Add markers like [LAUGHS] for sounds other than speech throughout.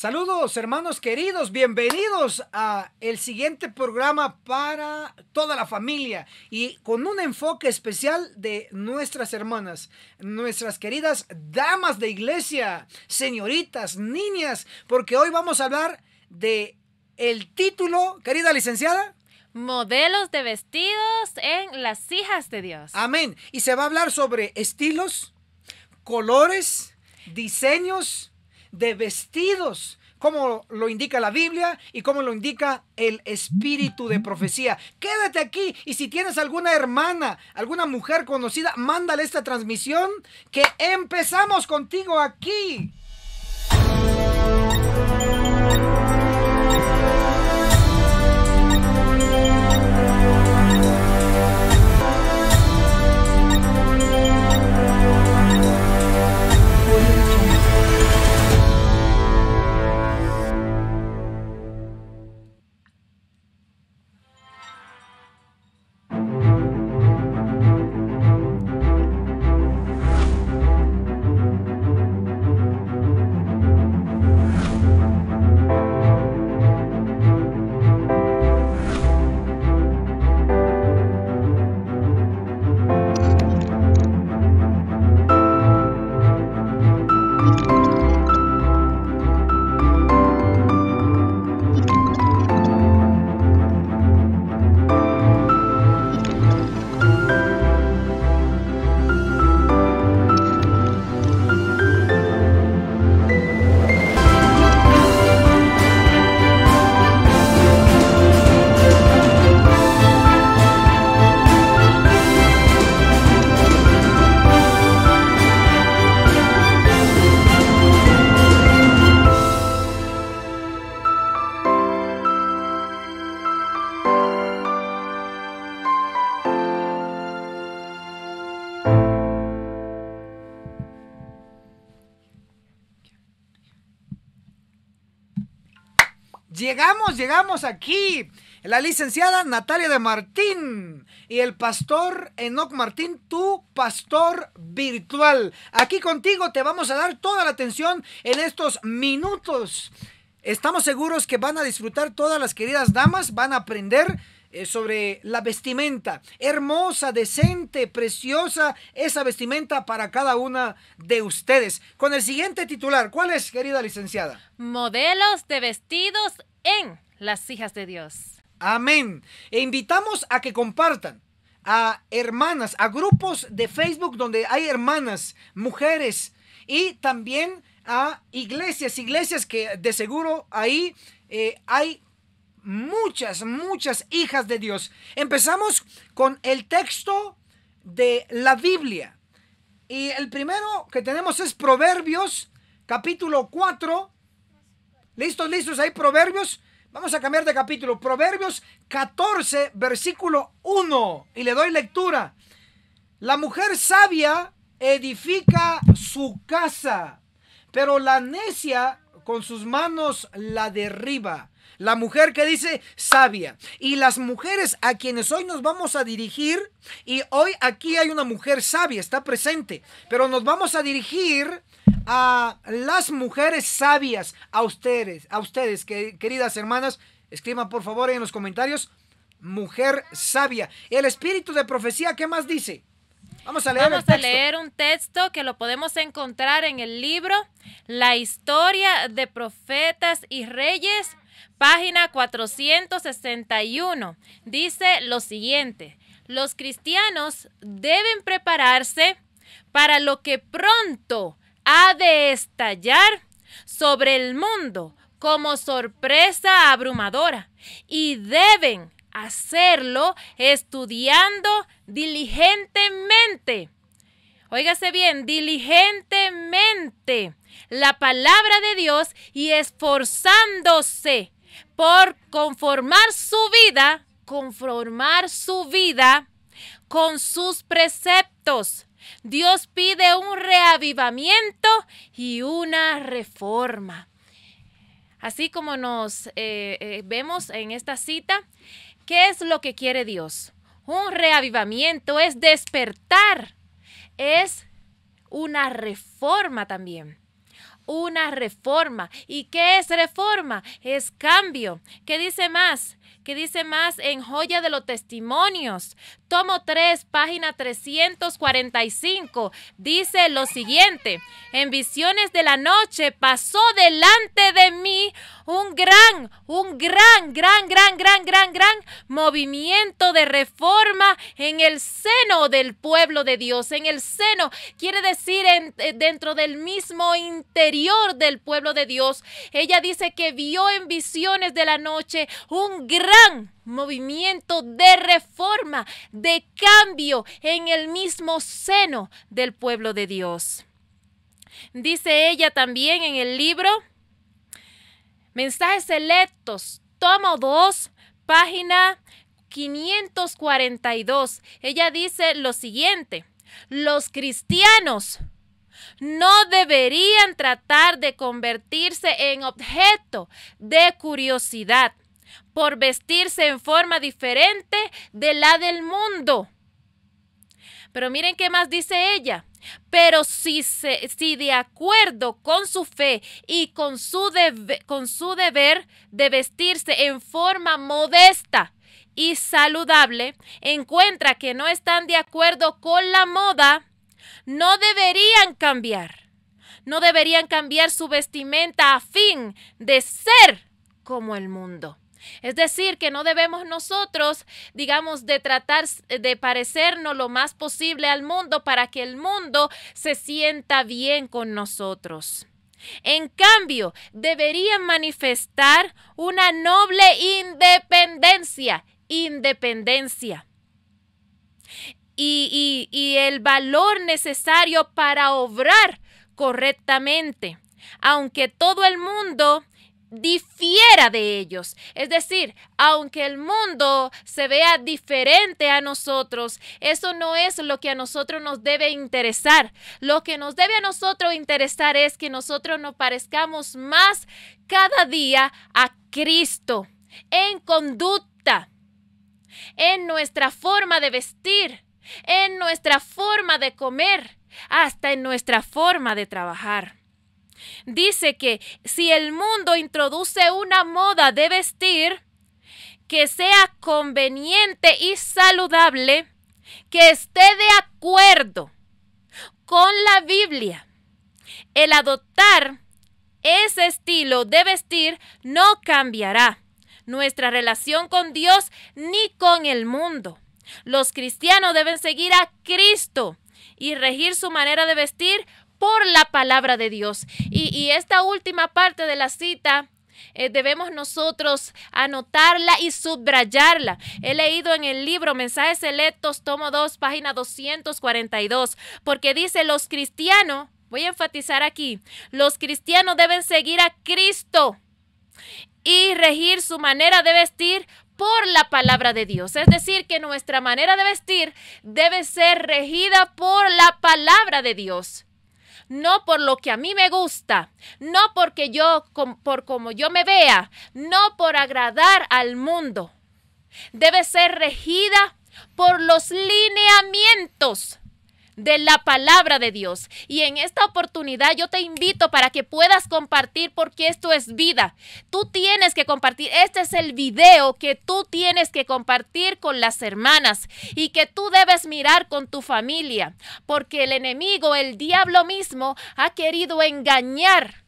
Saludos hermanos queridos, bienvenidos a el siguiente programa para toda la familia y con un enfoque especial de nuestras hermanas, nuestras queridas damas de iglesia, señoritas, niñas, porque hoy vamos a hablar de el título, querida licenciada, modelos de vestidos en las hijas de Dios. Amén. Y se va a hablar sobre estilos, colores, diseños, de vestidos, como lo indica la Biblia y como lo indica el espíritu de profecía. Quédate aquí y si tienes alguna hermana, alguna mujer conocida, mándale esta transmisión que empezamos contigo aquí. llegamos aquí. La licenciada Natalia de Martín y el pastor Enoc Martín, tu pastor virtual. Aquí contigo te vamos a dar toda la atención en estos minutos. Estamos seguros que van a disfrutar todas las queridas damas, van a aprender eh, sobre la vestimenta. Hermosa, decente, preciosa esa vestimenta para cada una de ustedes. Con el siguiente titular, ¿cuál es, querida licenciada? Modelos de vestidos en las hijas de Dios. Amén. E invitamos a que compartan a hermanas, a grupos de Facebook donde hay hermanas, mujeres y también a iglesias, iglesias que de seguro ahí eh, hay muchas, muchas hijas de Dios. Empezamos con el texto de la Biblia. Y el primero que tenemos es Proverbios, capítulo 4. ¿Listos, listos? Hay Proverbios, Vamos a cambiar de capítulo. Proverbios 14, versículo 1. Y le doy lectura. La mujer sabia edifica su casa, pero la necia con sus manos la derriba. La mujer que dice sabia. Y las mujeres a quienes hoy nos vamos a dirigir, y hoy aquí hay una mujer sabia, está presente, pero nos vamos a dirigir a las mujeres sabias, a ustedes, a ustedes, que, queridas hermanas, escriban por favor en los comentarios, mujer sabia. El espíritu de profecía, ¿qué más dice? Vamos a leer Vamos a leer un texto que lo podemos encontrar en el libro La historia de profetas y reyes, página 461. Dice lo siguiente: Los cristianos deben prepararse para lo que pronto ha de estallar sobre el mundo como sorpresa abrumadora y deben hacerlo estudiando diligentemente. Óigase bien, diligentemente la palabra de Dios y esforzándose por conformar su vida, conformar su vida con sus preceptos Dios pide un reavivamiento y una reforma. Así como nos eh, eh, vemos en esta cita, ¿qué es lo que quiere Dios? Un reavivamiento es despertar, es una reforma también una reforma. ¿Y qué es reforma? Es cambio. ¿Qué dice más? ¿Qué dice más en Joya de los Testimonios? tomo 3, página 345, dice lo siguiente, en visiones de la noche pasó delante de mí un gran, un gran, gran, gran, gran, gran, gran movimiento de reforma en el seno del pueblo de Dios, en el seno, quiere decir eh, dentro del mismo interior del pueblo de Dios. Ella dice que vio en visiones de la noche un gran movimiento de reforma, de cambio en el mismo seno del pueblo de Dios. Dice ella también en el libro Mensajes Selectos, tomo 2, página 542. Ella dice lo siguiente, los cristianos no deberían tratar de convertirse en objeto de curiosidad por vestirse en forma diferente de la del mundo. Pero miren qué más dice ella. Pero si, si de acuerdo con su fe y con su, con su deber de vestirse en forma modesta y saludable, encuentra que no están de acuerdo con la moda, no deberían cambiar. No deberían cambiar su vestimenta a fin de ser como el mundo. Es decir, que no debemos nosotros, digamos, de tratar eh, de parecernos lo más posible al mundo para que el mundo se sienta bien con nosotros. En cambio, deberían manifestar una noble independencia, independencia. Y, y, y el valor necesario para obrar correctamente. Aunque todo el mundo difiera de ellos. Es decir, aunque el mundo se vea diferente a nosotros, eso no es lo que a nosotros nos debe interesar. Lo que nos debe a nosotros interesar es que nosotros nos parezcamos más cada día a Cristo en conducta, en nuestra forma de vestir, en nuestra forma de comer, hasta en nuestra forma de trabajar. Dice que si el mundo introduce una moda de vestir que sea conveniente y saludable, que esté de acuerdo con la Biblia, el adoptar ese estilo de vestir no cambiará nuestra relación con Dios ni con el mundo. Los cristianos deben seguir a Cristo y regir su manera de vestir por la palabra de Dios. Y, esta última parte de la cita eh, debemos nosotros anotarla y subrayarla. He leído en el libro Mensajes Selectos, tomo 2, página 242, porque dice los cristianos, voy a enfatizar aquí, los cristianos deben seguir a Cristo y regir su manera de vestir por la palabra de Dios. Es decir, que nuestra manera de vestir debe ser regida por la palabra de Dios no por lo que a mí me gusta, no porque yo, por como yo me vea, no por agradar al mundo. Debe ser regida por los lineamientos de la palabra de Dios. Y en esta oportunidad yo te invito para que puedas compartir porque esto es vida. Tú tienes que compartir. Este es el video que tú tienes que compartir con las hermanas y que tú debes mirar con tu familia. Porque el enemigo, el diablo mismo, ha querido engañar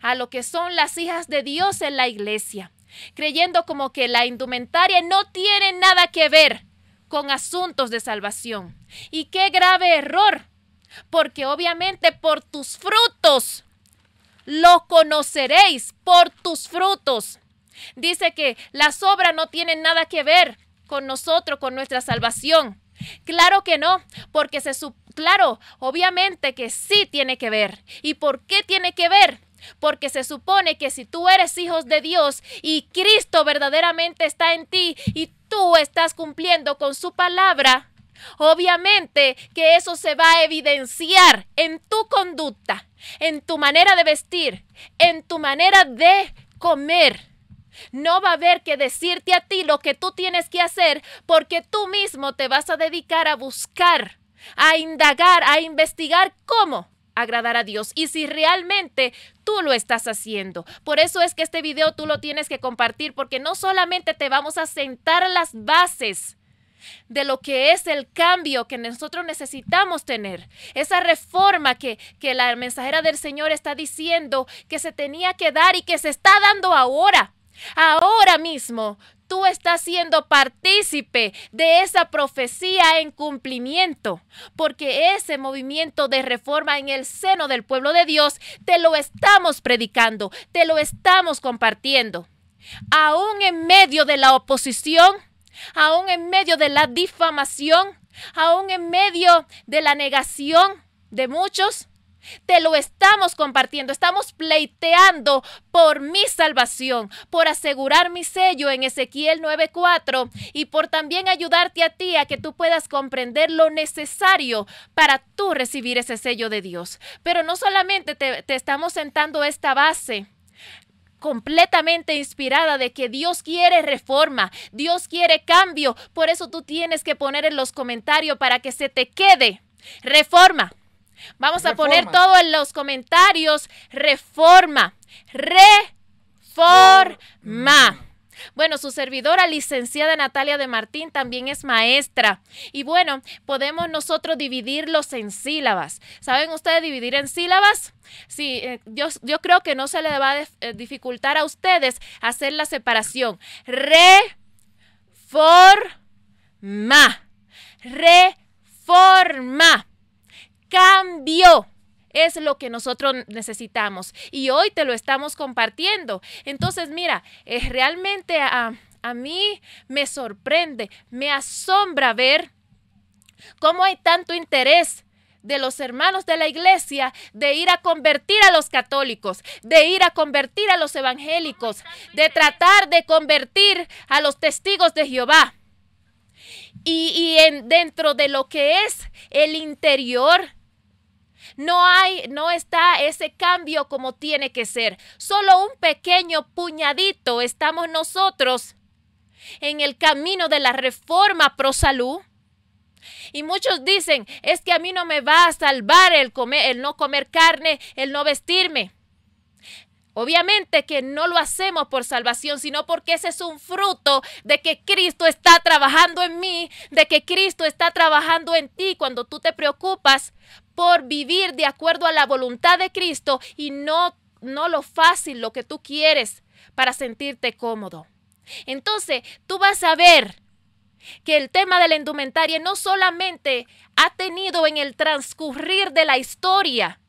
a lo que son las hijas de Dios en la iglesia, creyendo como que la indumentaria no tiene nada que ver con asuntos de salvación. Y qué grave error, porque obviamente por tus frutos lo conoceréis, por tus frutos. Dice que las obras no tienen nada que ver con nosotros, con nuestra salvación. Claro que no, porque se su Claro, obviamente que sí tiene que ver. ¿Y por qué tiene que ver? Porque se supone que si tú eres hijos de Dios y Cristo verdaderamente está en ti y tú estás cumpliendo con su palabra, obviamente que eso se va a evidenciar en tu conducta, en tu manera de vestir, en tu manera de comer. No va a haber que decirte a ti lo que tú tienes que hacer porque tú mismo te vas a dedicar a buscar, a indagar, a investigar cómo agradar a Dios y si realmente tú lo estás haciendo. Por eso es que este video tú lo tienes que compartir porque no solamente te vamos a sentar las bases de lo que es el cambio que nosotros necesitamos tener, esa reforma que, que la mensajera del Señor está diciendo que se tenía que dar y que se está dando ahora. Ahora mismo tú estás siendo partícipe de esa profecía en cumplimiento, porque ese movimiento de reforma en el seno del pueblo de Dios te lo estamos predicando, te lo estamos compartiendo. Aún en medio de la oposición, aún en medio de la difamación, aún en medio de la negación de muchos, te lo estamos compartiendo, estamos pleiteando por mi salvación, por asegurar mi sello en Ezequiel 9:4 y por también ayudarte a ti a que tú puedas comprender lo necesario para tú recibir ese sello de Dios. Pero no solamente te, te estamos sentando esta base completamente inspirada de que Dios quiere reforma, Dios quiere cambio, por eso tú tienes que poner en los comentarios para que se te quede reforma Vamos a poner todo en los comentarios. Reforma. Reforma. Bueno, su servidora, licenciada Natalia de Martín, también es maestra. Y bueno, podemos nosotros dividirlos en sílabas. ¿Saben ustedes dividir en sílabas? Sí, eh, yo, creo que no se le va a eh, dificultar a ustedes hacer la separación. Reforma. Reforma. Cambio es lo que nosotros necesitamos y hoy te lo estamos compartiendo. Entonces, mira, es eh, realmente a, mí me sorprende, me asombra ver cómo hay tanto interés de los hermanos de la iglesia de ir a convertir a los católicos, de ir a convertir a los evangélicos, de tratar de convertir a los testigos de Jehová. Y, y en, dentro de lo que es el interior no hay, no está ese cambio como tiene que ser. Solo un pequeño puñadito estamos nosotros en el camino de la reforma pro salud. Y muchos dicen, es que a mí no me va a salvar el, comer, el no comer carne, el no vestirme. Obviamente que no lo hacemos por salvación, sino porque ese es un fruto de que Cristo está trabajando en mí, de que Cristo está trabajando en ti cuando tú te preocupas por vivir de acuerdo a la voluntad de Cristo y no, no lo fácil, lo que tú quieres para sentirte cómodo. Entonces, tú vas a ver que el tema de la indumentaria no solamente ha tenido en el transcurrir de la historia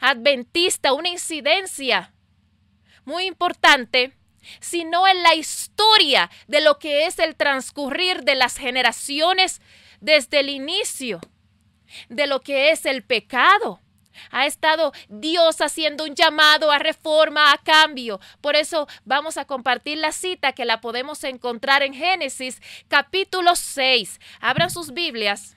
adventista una incidencia muy importante, sino en la historia de lo que es el transcurrir de las generaciones desde el inicio de lo que es el pecado. Ha estado Dios haciendo un llamado a reforma, a cambio. Por eso vamos a compartir la cita que la podemos encontrar en Génesis capítulo 6. Abran sus Biblias.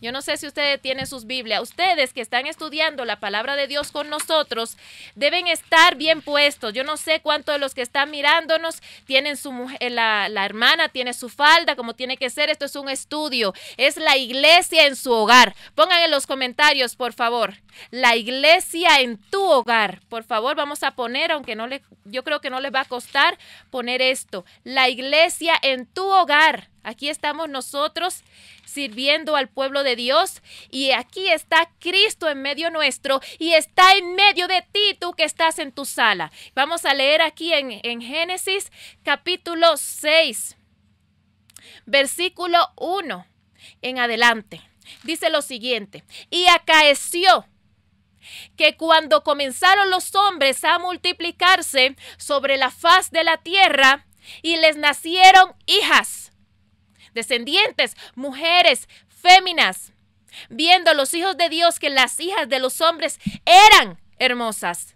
Yo no sé si ustedes tienen sus Biblias. Ustedes que están estudiando la palabra de Dios con nosotros deben estar bien puestos. Yo no sé cuántos de los que están mirándonos tienen su mujer, eh, la, la hermana tiene su falda, como tiene que ser. Esto es un estudio. Es la iglesia en su hogar. Pongan en los comentarios, por favor. La iglesia en tu hogar. Por favor, vamos a poner, aunque no le, yo creo que no les va a costar poner esto. La iglesia en tu hogar. Aquí estamos nosotros sirviendo al pueblo de Dios y aquí está Cristo en medio nuestro y está en medio de ti tú que estás en tu sala. Vamos a leer aquí en, Génesis capítulo 6, versículo 1 en adelante. Dice lo siguiente, y acaeció que cuando comenzaron los hombres a multiplicarse sobre la faz de la tierra y les nacieron hijas, descendientes, mujeres, féminas, viendo los hijos de Dios que las hijas de los hombres eran hermosas.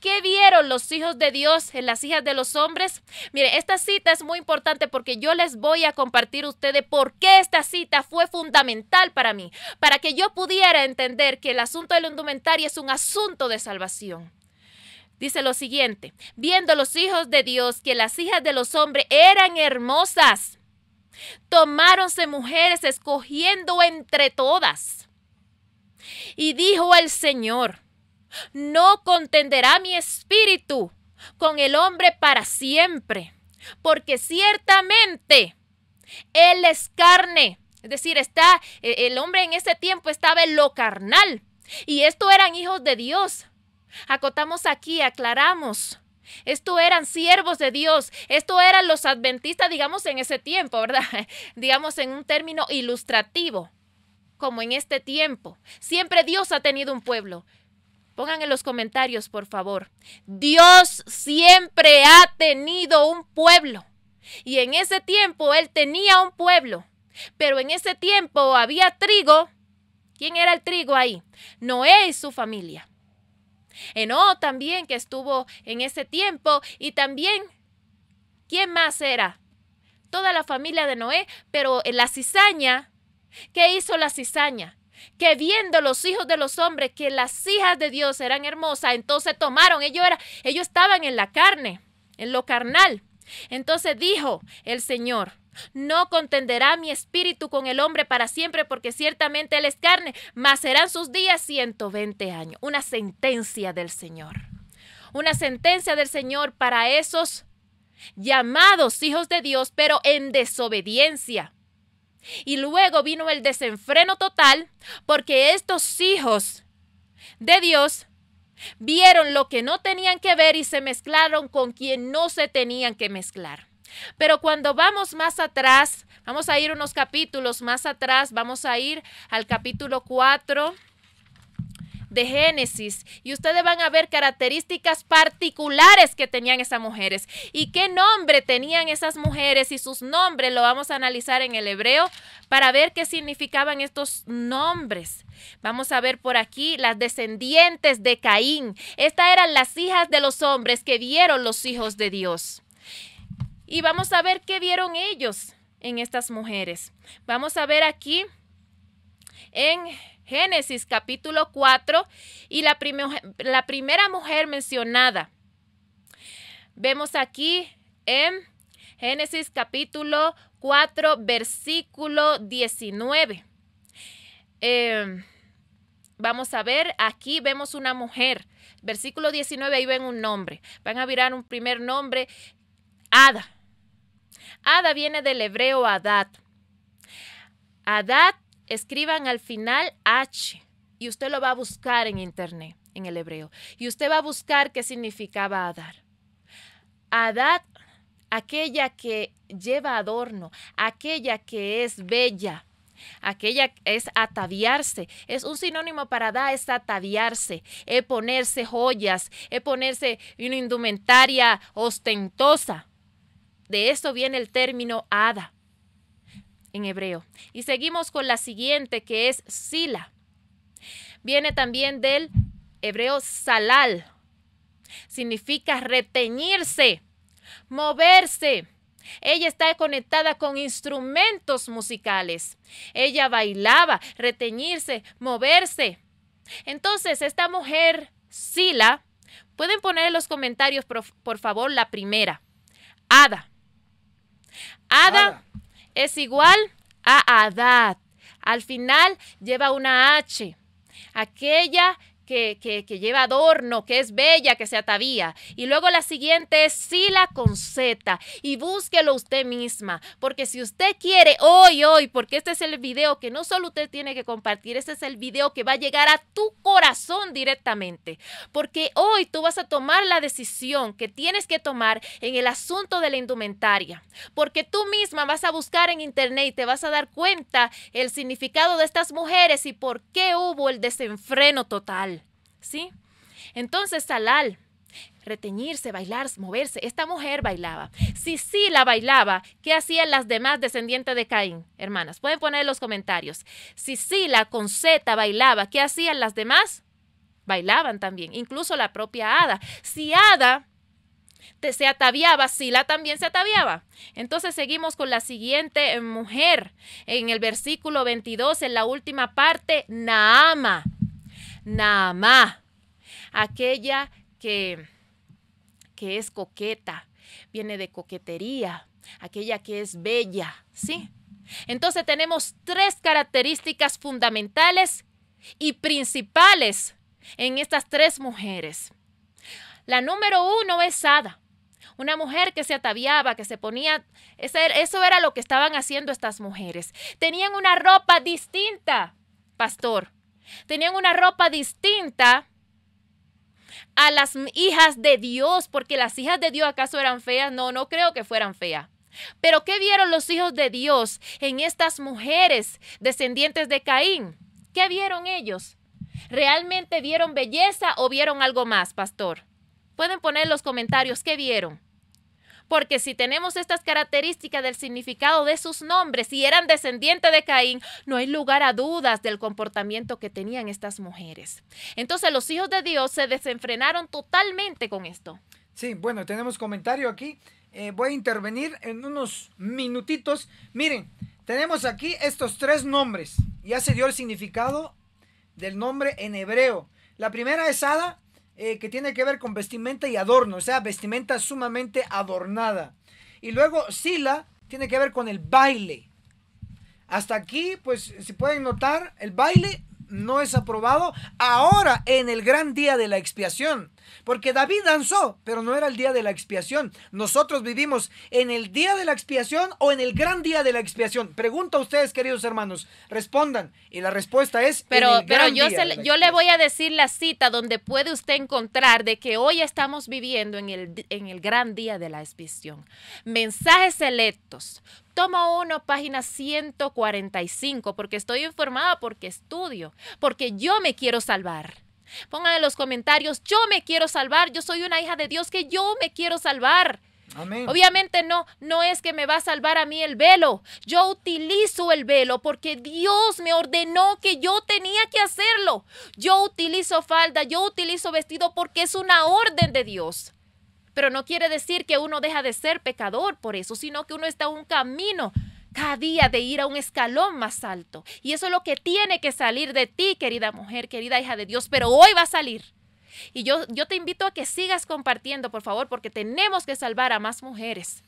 ¿Qué vieron los hijos de Dios en las hijas de los hombres? Mire, esta cita es muy importante porque yo les voy a compartir a ustedes por qué esta cita fue fundamental para mí, para que yo pudiera entender que el asunto del indumentario es un asunto de salvación. Dice lo siguiente, viendo los hijos de Dios que las hijas de los hombres eran hermosas. Tomáronse mujeres escogiendo entre todas. Y dijo el Señor, no contenderá mi espíritu con el hombre para siempre, porque ciertamente él es carne. Es decir, está e-, el hombre en ese tiempo estaba en lo carnal y esto eran hijos de Dios. Acotamos aquí, aclaramos esto eran siervos de Dios. Esto eran los adventistas, digamos, en ese tiempo, ¿verdad? [LAUGHS] digamos, en un término ilustrativo, como en este tiempo. Siempre Dios ha tenido un pueblo. Pongan en los comentarios, por favor. Dios siempre ha tenido un pueblo. Y en ese tiempo Él tenía un pueblo. Pero en ese tiempo había trigo. ¿Quién era el trigo ahí? Noé y su familia. Eno eh, también que estuvo en ese tiempo y también, ¿quién más era? Toda la familia de Noé, pero en eh, la cizaña, ¿qué hizo la cizaña? que viendo los hijos de los hombres que las hijas de Dios eran hermosas, entonces tomaron, ellos, era, ellos estaban en la carne, en lo carnal. Entonces dijo el Señor, no contenderá mi espíritu con el hombre para siempre, porque ciertamente él es carne, mas serán sus días 120 años. Una sentencia del Señor. Una sentencia del Señor para esos llamados hijos de Dios, pero en desobediencia. Y luego vino el desenfreno total, porque estos hijos de Dios vieron lo que no tenían que ver y se mezclaron con quien no se tenían que mezclar. Pero cuando vamos más atrás, vamos a ir unos capítulos más atrás, vamos a ir al capítulo 4 de Génesis y ustedes van a ver características particulares que tenían esas mujeres y qué nombre tenían esas mujeres y sus nombres lo vamos a analizar en el hebreo para ver qué significaban estos nombres. Vamos a ver por aquí las descendientes de Caín. Estas eran las hijas de los hombres que vieron los hijos de Dios. Y vamos a ver qué vieron ellos en estas mujeres. Vamos a ver aquí en Génesis capítulo 4 y la, la primera mujer mencionada. Vemos aquí en Génesis capítulo 4 versículo 19. Em, vamos a ver, aquí vemos una mujer. Versículo 19, ahí ven un nombre. Van a mirar un primer nombre, Ada. Ada viene del hebreo Adad. Adad, escriban al final H y usted lo va a buscar en internet, en el hebreo. Y usted va a buscar qué significaba Adar. Adad, aquella que lleva adorno, aquella que es bella. Aquella es ataviarse, es un sinónimo para dar, es ataviarse, es ponerse joyas, es ponerse una indumentaria ostentosa. De esto viene el término hada en hebreo. Y seguimos con la siguiente que es sila. Viene también del hebreo salal. Significa reteñirse, moverse. Ella está conectada con instrumentos musicales. Ella bailaba, reteñirse, moverse. Entonces, esta mujer, Sila, pueden poner en los comentarios, por, favor, la primera. Ada. Ada, es igual a Adad. Al final lleva una H. Aquella que, lleva adorno, que es bella, que se atavía. Y luego la siguiente es Sila con Z. Y búsquelo usted misma, porque si usted quiere hoy, hoy, porque este es el video que no solo usted tiene que compartir, este es el video que va a llegar a tu corazón directamente. Porque hoy tú vas a tomar la decisión que tienes que tomar en el asunto de la indumentaria. Porque tú misma vas a buscar en internet y te vas a dar cuenta el significado de estas mujeres y por qué hubo el desenfreno total. ¿sí? Entonces, Salal, reteñirse, bailar, moverse. Esta mujer bailaba. Si sí la bailaba, ¿qué hacían las demás descendientes de Caín? Hermanas, pueden poner en los comentarios. Si sí la con Z bailaba, ¿qué hacían las demás? Bailaban también, incluso la propia Ada. Si Ada se ataviaba, Sila también se ataviaba. Entonces seguimos con la siguiente eh, mujer en el versículo 22, en la última parte, Naama. Namá, aquella que, que es coqueta, viene de coquetería, aquella que es bella, ¿sí? Entonces tenemos tres características fundamentales y principales en estas tres mujeres. La número uno es Sada, una mujer que se ataviaba, que se ponía, er, eso era lo que estaban haciendo estas mujeres. Tenían una ropa distinta, pastor tenían una ropa distinta a las hijas de Dios, porque las hijas de Dios acaso eran feas, no, no creo que fueran feas. Pero ¿qué vieron los hijos de Dios en estas mujeres descendientes de Caín? ¿Qué vieron ellos? ¿Realmente vieron belleza o vieron algo más, pastor? Pueden poner en los comentarios qué vieron. Porque si tenemos estas características del significado de sus nombres y eran descendientes de Caín, no hay lugar a dudas del comportamiento que tenían estas mujeres. Entonces los hijos de Dios se desenfrenaron totalmente con esto. Sí, bueno, tenemos comentario aquí. Eh, voy a intervenir en unos minutitos. Miren, tenemos aquí estos tres nombres. Ya se dio el significado del nombre en hebreo. La primera es Ada, eh, que tiene que ver con vestimenta y adorno, o sea, vestimenta sumamente adornada. Y luego Sila tiene que ver con el baile. Hasta aquí, pues, si pueden notar, el baile no es aprobado ahora en el gran día de la expiación. Porque David danzó, pero no era el día de la expiación. Nosotros vivimos en el día de la expiación o en el gran día de la expiación. Pregunta a ustedes, queridos hermanos, respondan. Y la respuesta es... Pero, en el gran yo, yo le voy a decir la cita donde puede usted encontrar de que hoy estamos viviendo en el, gran día de la expiación. Mensajes selectos. Toma uno, página 145, porque estoy informada, porque estudio, porque yo me quiero salvar. Pongan en los comentarios, yo me quiero salvar, yo soy una hija de Dios que yo me quiero salvar. Obviamente no, no es que me va a salvar a mí el velo. Yo utilizo el velo porque Dios me ordenó que yo tenía que hacerlo. Yo utilizo falda, yo utilizo vestido porque es una orden de Dios. Pero no quiere decir que uno deja de ser pecador por eso, sino que uno está en un camino cada día de ir a un escalón más alto. Y eso es lo que tiene que salir de ti, querida mujer, querida hija de Dios, pero hoy va a salir. Y yo, yo te invito a que sigas compartiendo, por favor, porque tenemos que salvar a más mujeres.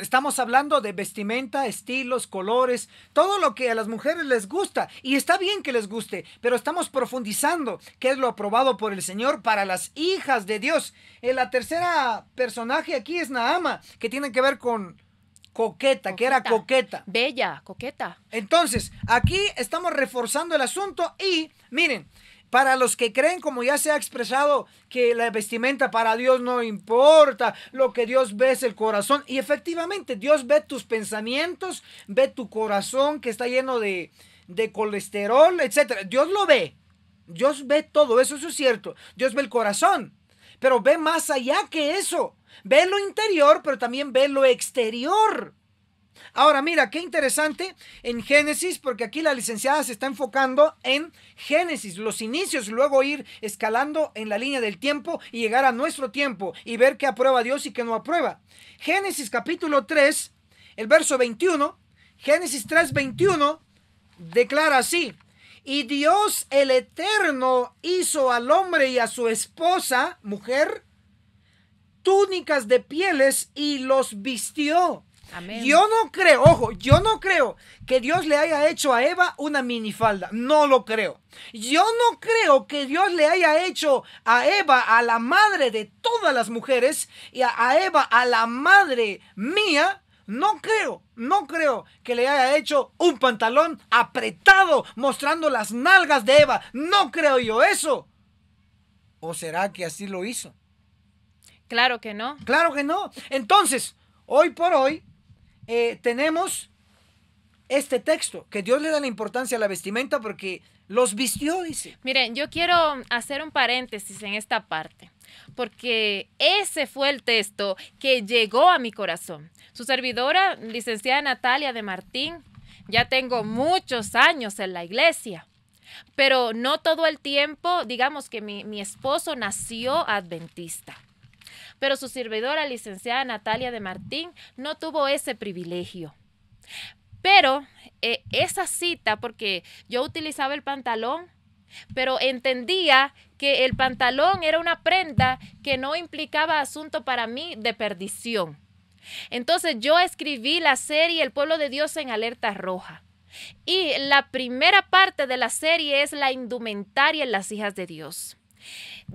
estamos hablando de vestimenta, estilos, colores, todo lo que a las mujeres les gusta. Y está bien que les guste, pero estamos profundizando qué es lo aprobado por el Señor para las hijas de Dios. Eh, la tercera personaje aquí es Naama, que tiene que ver con Coqueta, que era coqueta. Bella, coqueta. Entonces, aquí estamos reforzando el asunto y miren, para los que creen, como ya se ha expresado, que la vestimenta para Dios no importa, lo que Dios ve es el corazón. Y efectivamente, Dios ve tus pensamientos, ve tu corazón que está lleno de, de colesterol, etc. Dios lo ve. Dios ve todo, eso, eso es cierto. Dios ve el corazón, pero ve más allá que eso. Ve lo interior, pero también ve lo exterior. Ahora mira, qué interesante en Génesis, porque aquí la licenciada se está enfocando en Génesis, los inicios, luego ir escalando en la línea del tiempo y llegar a nuestro tiempo y ver qué aprueba Dios y qué no aprueba. Génesis capítulo 3, el verso 21, Génesis 3, 21, declara así, y Dios el Eterno hizo al hombre y a su esposa, mujer, túnicas de pieles y los vistió. Yo no creo, ojo, yo no creo que Dios le haya hecho a Eva una minifalda, no lo creo. Yo no creo que Dios le haya hecho a Eva, a la madre de todas las mujeres, y a Eva, a la madre mía, no creo, no creo que le haya hecho un pantalón apretado mostrando las nalgas de Eva, no creo yo eso. ¿O será que así lo hizo? Claro que no. Claro que no. Entonces, hoy por hoy eh, tenemos este texto, que Dios le da la importancia a la vestimenta porque los vistió, dice. Miren, yo quiero hacer un paréntesis en esta parte, porque ese fue el texto que llegó a mi corazón. Su servidora, licenciada Natalia de Martín, ya tengo muchos años en la iglesia. Pero no todo el tiempo, digamos que mi, mi esposo nació adventista pero su servidora licenciada Natalia de Martín no tuvo ese privilegio. Pero eh, esa cita, porque yo utilizaba el pantalón, pero entendía que el pantalón era una prenda que no implicaba asunto para mí de perdición. Entonces yo escribí la serie El pueblo de Dios en alerta roja. Y la primera parte de la serie es la indumentaria en las hijas de Dios.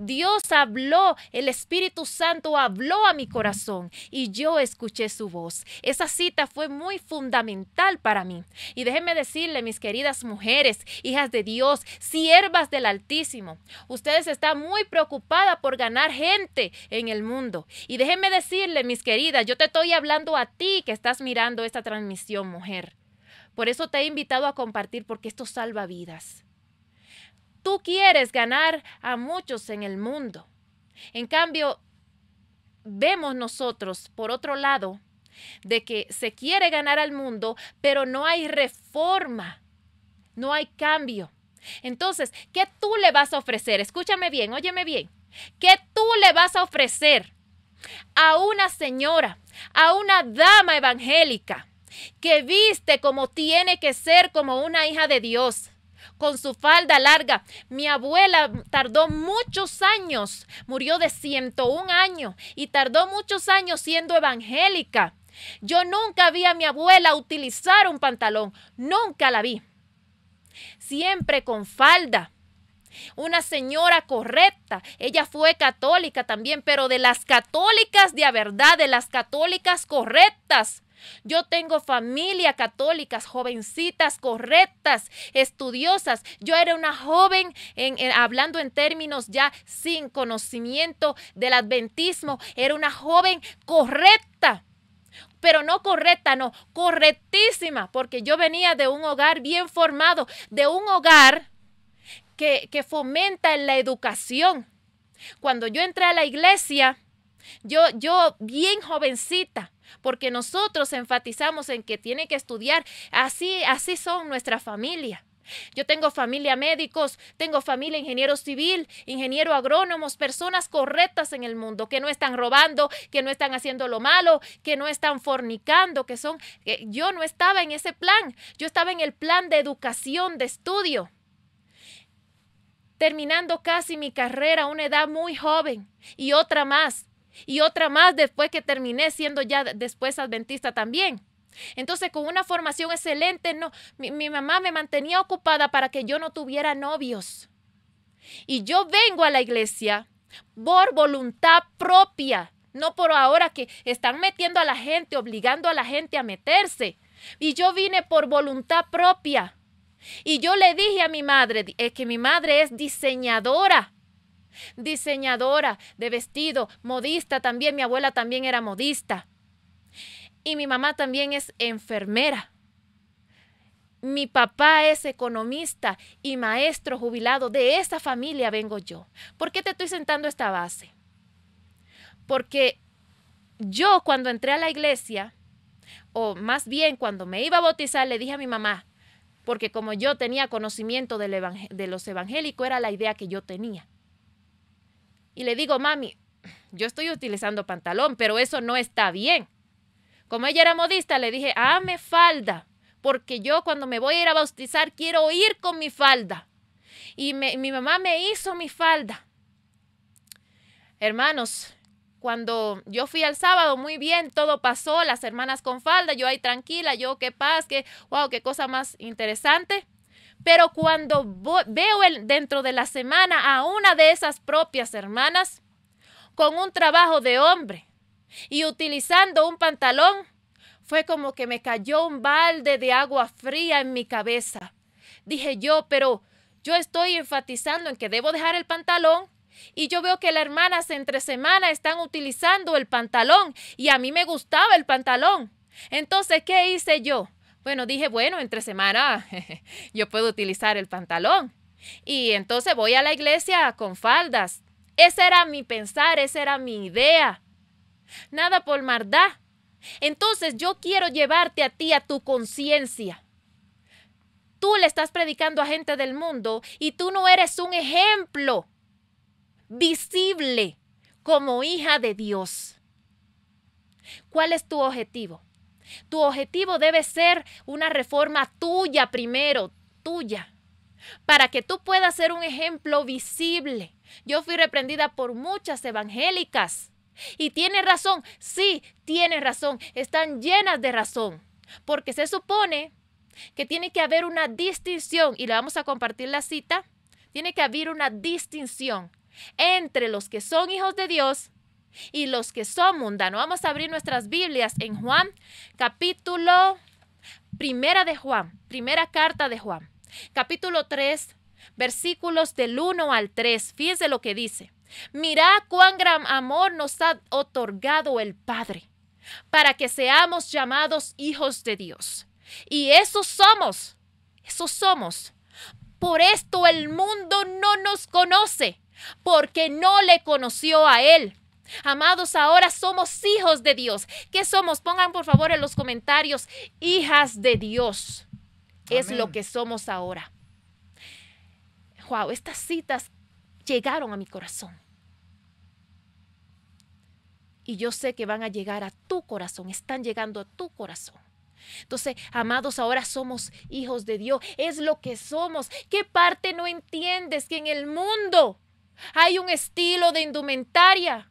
Dios habló, el Espíritu Santo habló a mi corazón y yo escuché su voz. Esa cita fue muy fundamental para mí. Y déjenme decirle, mis queridas mujeres, hijas de Dios, siervas del Altísimo, ustedes están muy preocupadas por ganar gente en el mundo. Y déjenme decirle, mis queridas, yo te estoy hablando a ti que estás mirando esta transmisión, mujer. Por eso te he invitado a compartir porque esto salva vidas tú quieres ganar a muchos en el mundo. En cambio, vemos nosotros, por otro lado, de que se quiere ganar al mundo, pero no hay reforma, no hay cambio. Entonces, ¿qué tú le vas a ofrecer? Escúchame bien, óyeme bien. ¿Qué tú le vas a ofrecer a una señora, a una dama evangélica que viste como tiene que ser como una hija de Dios? con su falda larga. Mi abuela tardó muchos años, murió de 101 años y tardó muchos años siendo evangélica. Yo nunca vi a mi abuela utilizar un pantalón, nunca la vi. Siempre con falda. Una señora correcta, ella fue católica también, pero de las católicas de verdad, de las católicas correctas. Yo tengo familia católicas, jovencitas, correctas, estudiosas. Yo era una joven, hablando en términos ya sin conocimiento del adventismo, era una joven correcta. Pero no correcta, no, correctísima, porque yo venía de un hogar bien formado, de un hogar que, que fomenta la educación. Cuando yo entré a la iglesia, yo, yo bien jovencita, porque nosotros enfatizamos en que tiene que estudiar. Así, así son nuestra familia. Yo tengo familia médicos, tengo familia ingeniero civil, ingeniero agrónomos, personas correctas en el mundo que no están robando, que no están haciendo lo malo, que no están fornicando, que son... Eh, yo no estaba en ese plan, yo estaba en el plan de educación, de estudio. Terminando casi mi carrera a una edad muy joven y otra más, y otra más después que terminé siendo ya después adventista también. Entonces, con una formación excelente, no, mi, mamá me mantenía ocupada para que yo no tuviera novios. Y yo vengo a la iglesia por voluntad propia, no por ahora que están metiendo a la gente, obligando a la gente a meterse. Y yo vine por voluntad propia. Y yo le dije a mi madre, es que mi madre es diseñadora diseñadora de vestido, modista también, mi abuela también era modista. Y mi mamá también es enfermera. Mi papá es economista y maestro jubilado. De esa familia vengo yo. ¿Por qué te estoy sentando esta base? Porque yo cuando entré a la iglesia, o más bien cuando me iba a bautizar, le dije a mi mamá, porque como yo tenía conocimiento del de los evangélicos, era la idea que yo tenía y le digo, mami, yo estoy utilizando pantalón, pero eso no está bien. Como ella era modista, le dije, ah, falda, porque yo cuando me voy a ir a bautizar quiero ir con mi falda. Y mi mamá me hizo mi falda. Hermanos, cuando yo fui al sábado, muy bien, todo pasó, las hermanas con falda, yo ahí tranquila, yo qué paz, qué, wow, qué cosa más interesante. Pero cuando veo el, dentro de la semana a una de esas propias hermanas con un trabajo de hombre y utilizando un pantalón, fue como que me cayó un balde de agua fría en mi cabeza. Dije yo, pero yo estoy enfatizando en que debo dejar el pantalón y yo veo que las hermanas entre semana están utilizando el pantalón y a mí me gustaba el pantalón. Entonces, ¿qué hice yo? Bueno, dije, bueno, entre semana [LAUGHS] yo puedo utilizar el pantalón. Y entonces voy a la iglesia con faldas. Ese era mi pensar, esa era mi idea. Nada por maldad. Entonces yo quiero llevarte a ti, a tu conciencia. Tú le estás predicando a gente del mundo y tú no eres un ejemplo visible como hija de Dios. ¿Cuál es tu objetivo? Tu objetivo debe ser una reforma tuya primero, tuya, para que tú puedas ser un ejemplo visible. Yo fui reprendida por muchas evangélicas. Y tiene razón, sí, tiene razón, están llenas de razón, porque se supone que tiene que haber una distinción, y le vamos a compartir la cita, tiene que haber una distinción entre los que son hijos de Dios y los que son mundanos. Vamos a abrir nuestras Biblias en Juan, capítulo primera de Juan, primera carta de Juan, capítulo 3, versículos del 1 al 3. Fíjense lo que dice. Mirá cuán gran amor nos ha otorgado el Padre para que seamos llamados hijos de Dios. Y eso somos, eso somos. Por esto el mundo no nos conoce, porque no le conoció a Él. Amados, ahora somos hijos de Dios. ¿Qué somos? Pongan por favor en los comentarios, hijas de Dios. Es lo que somos ahora. Wow, estas citas llegaron a mi corazón. Y yo sé que van a llegar a tu corazón, están llegando a tu corazón. Entonces, amados, ahora somos hijos de Dios. Es lo que somos. ¿Qué parte no entiendes que en el mundo hay un estilo de indumentaria?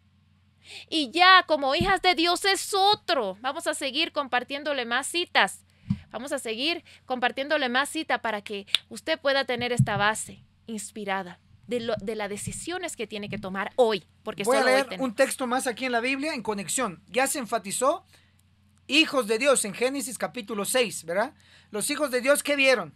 Y ya como hijas de Dios es otro. Vamos a seguir compartiéndole más citas. Vamos a seguir compartiéndole más cita para que usted pueda tener esta base inspirada de, de las decisiones que tiene que tomar hoy. Porque Voy a leer un texto más aquí en la Biblia en conexión. Ya se enfatizó hijos de Dios en Génesis capítulo 6, ¿verdad? Los hijos de Dios, ¿qué vieron?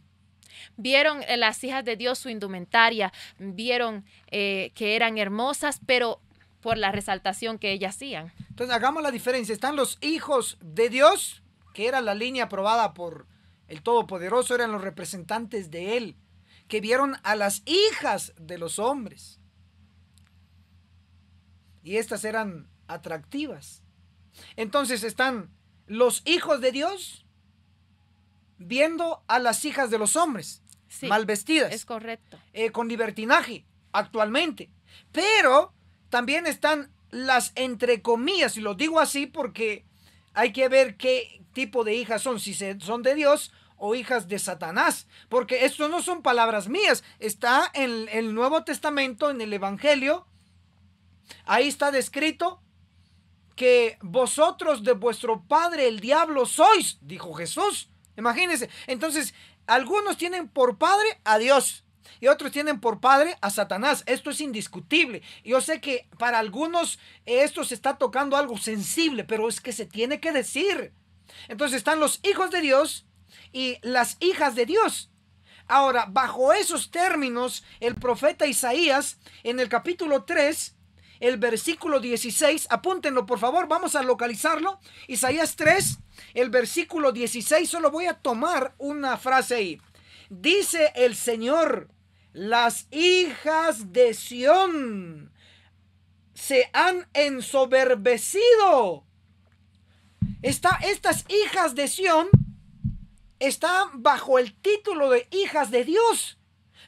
Vieron eh, las hijas de Dios su indumentaria, vieron eh, que eran hermosas, pero por la resaltación que ellas hacían. Entonces, hagamos la diferencia. Están los hijos de Dios, que era la línea aprobada por el Todopoderoso, eran los representantes de Él, que vieron a las hijas de los hombres. Y estas eran atractivas. Entonces están los hijos de Dios viendo a las hijas de los hombres, mal vestidas. Es correcto. Eh, con libertinaje, actualmente. Pero también están las entre comillas, y lo digo así porque hay que ver qué tipo de hijas son, si son de Dios o hijas de Satanás, porque esto no son palabras mías, está en el Nuevo Testamento, en el Evangelio, ahí está descrito que vosotros de vuestro padre el diablo sois, dijo Jesús, imagínense, entonces algunos tienen por padre a Dios, y otros tienen por padre a Satanás. Esto es indiscutible. Yo sé que para algunos esto se está tocando algo sensible, pero es que se tiene que decir. Entonces están los hijos de Dios y las hijas de Dios. Ahora, bajo esos términos, el profeta Isaías en el capítulo 3, el versículo 16, apúntenlo por favor, vamos a localizarlo. Isaías 3, el versículo 16, solo voy a tomar una frase ahí. Dice el Señor, las hijas de Sión se han ensoberbecido. estas hijas de Sión están bajo el título de hijas de Dios.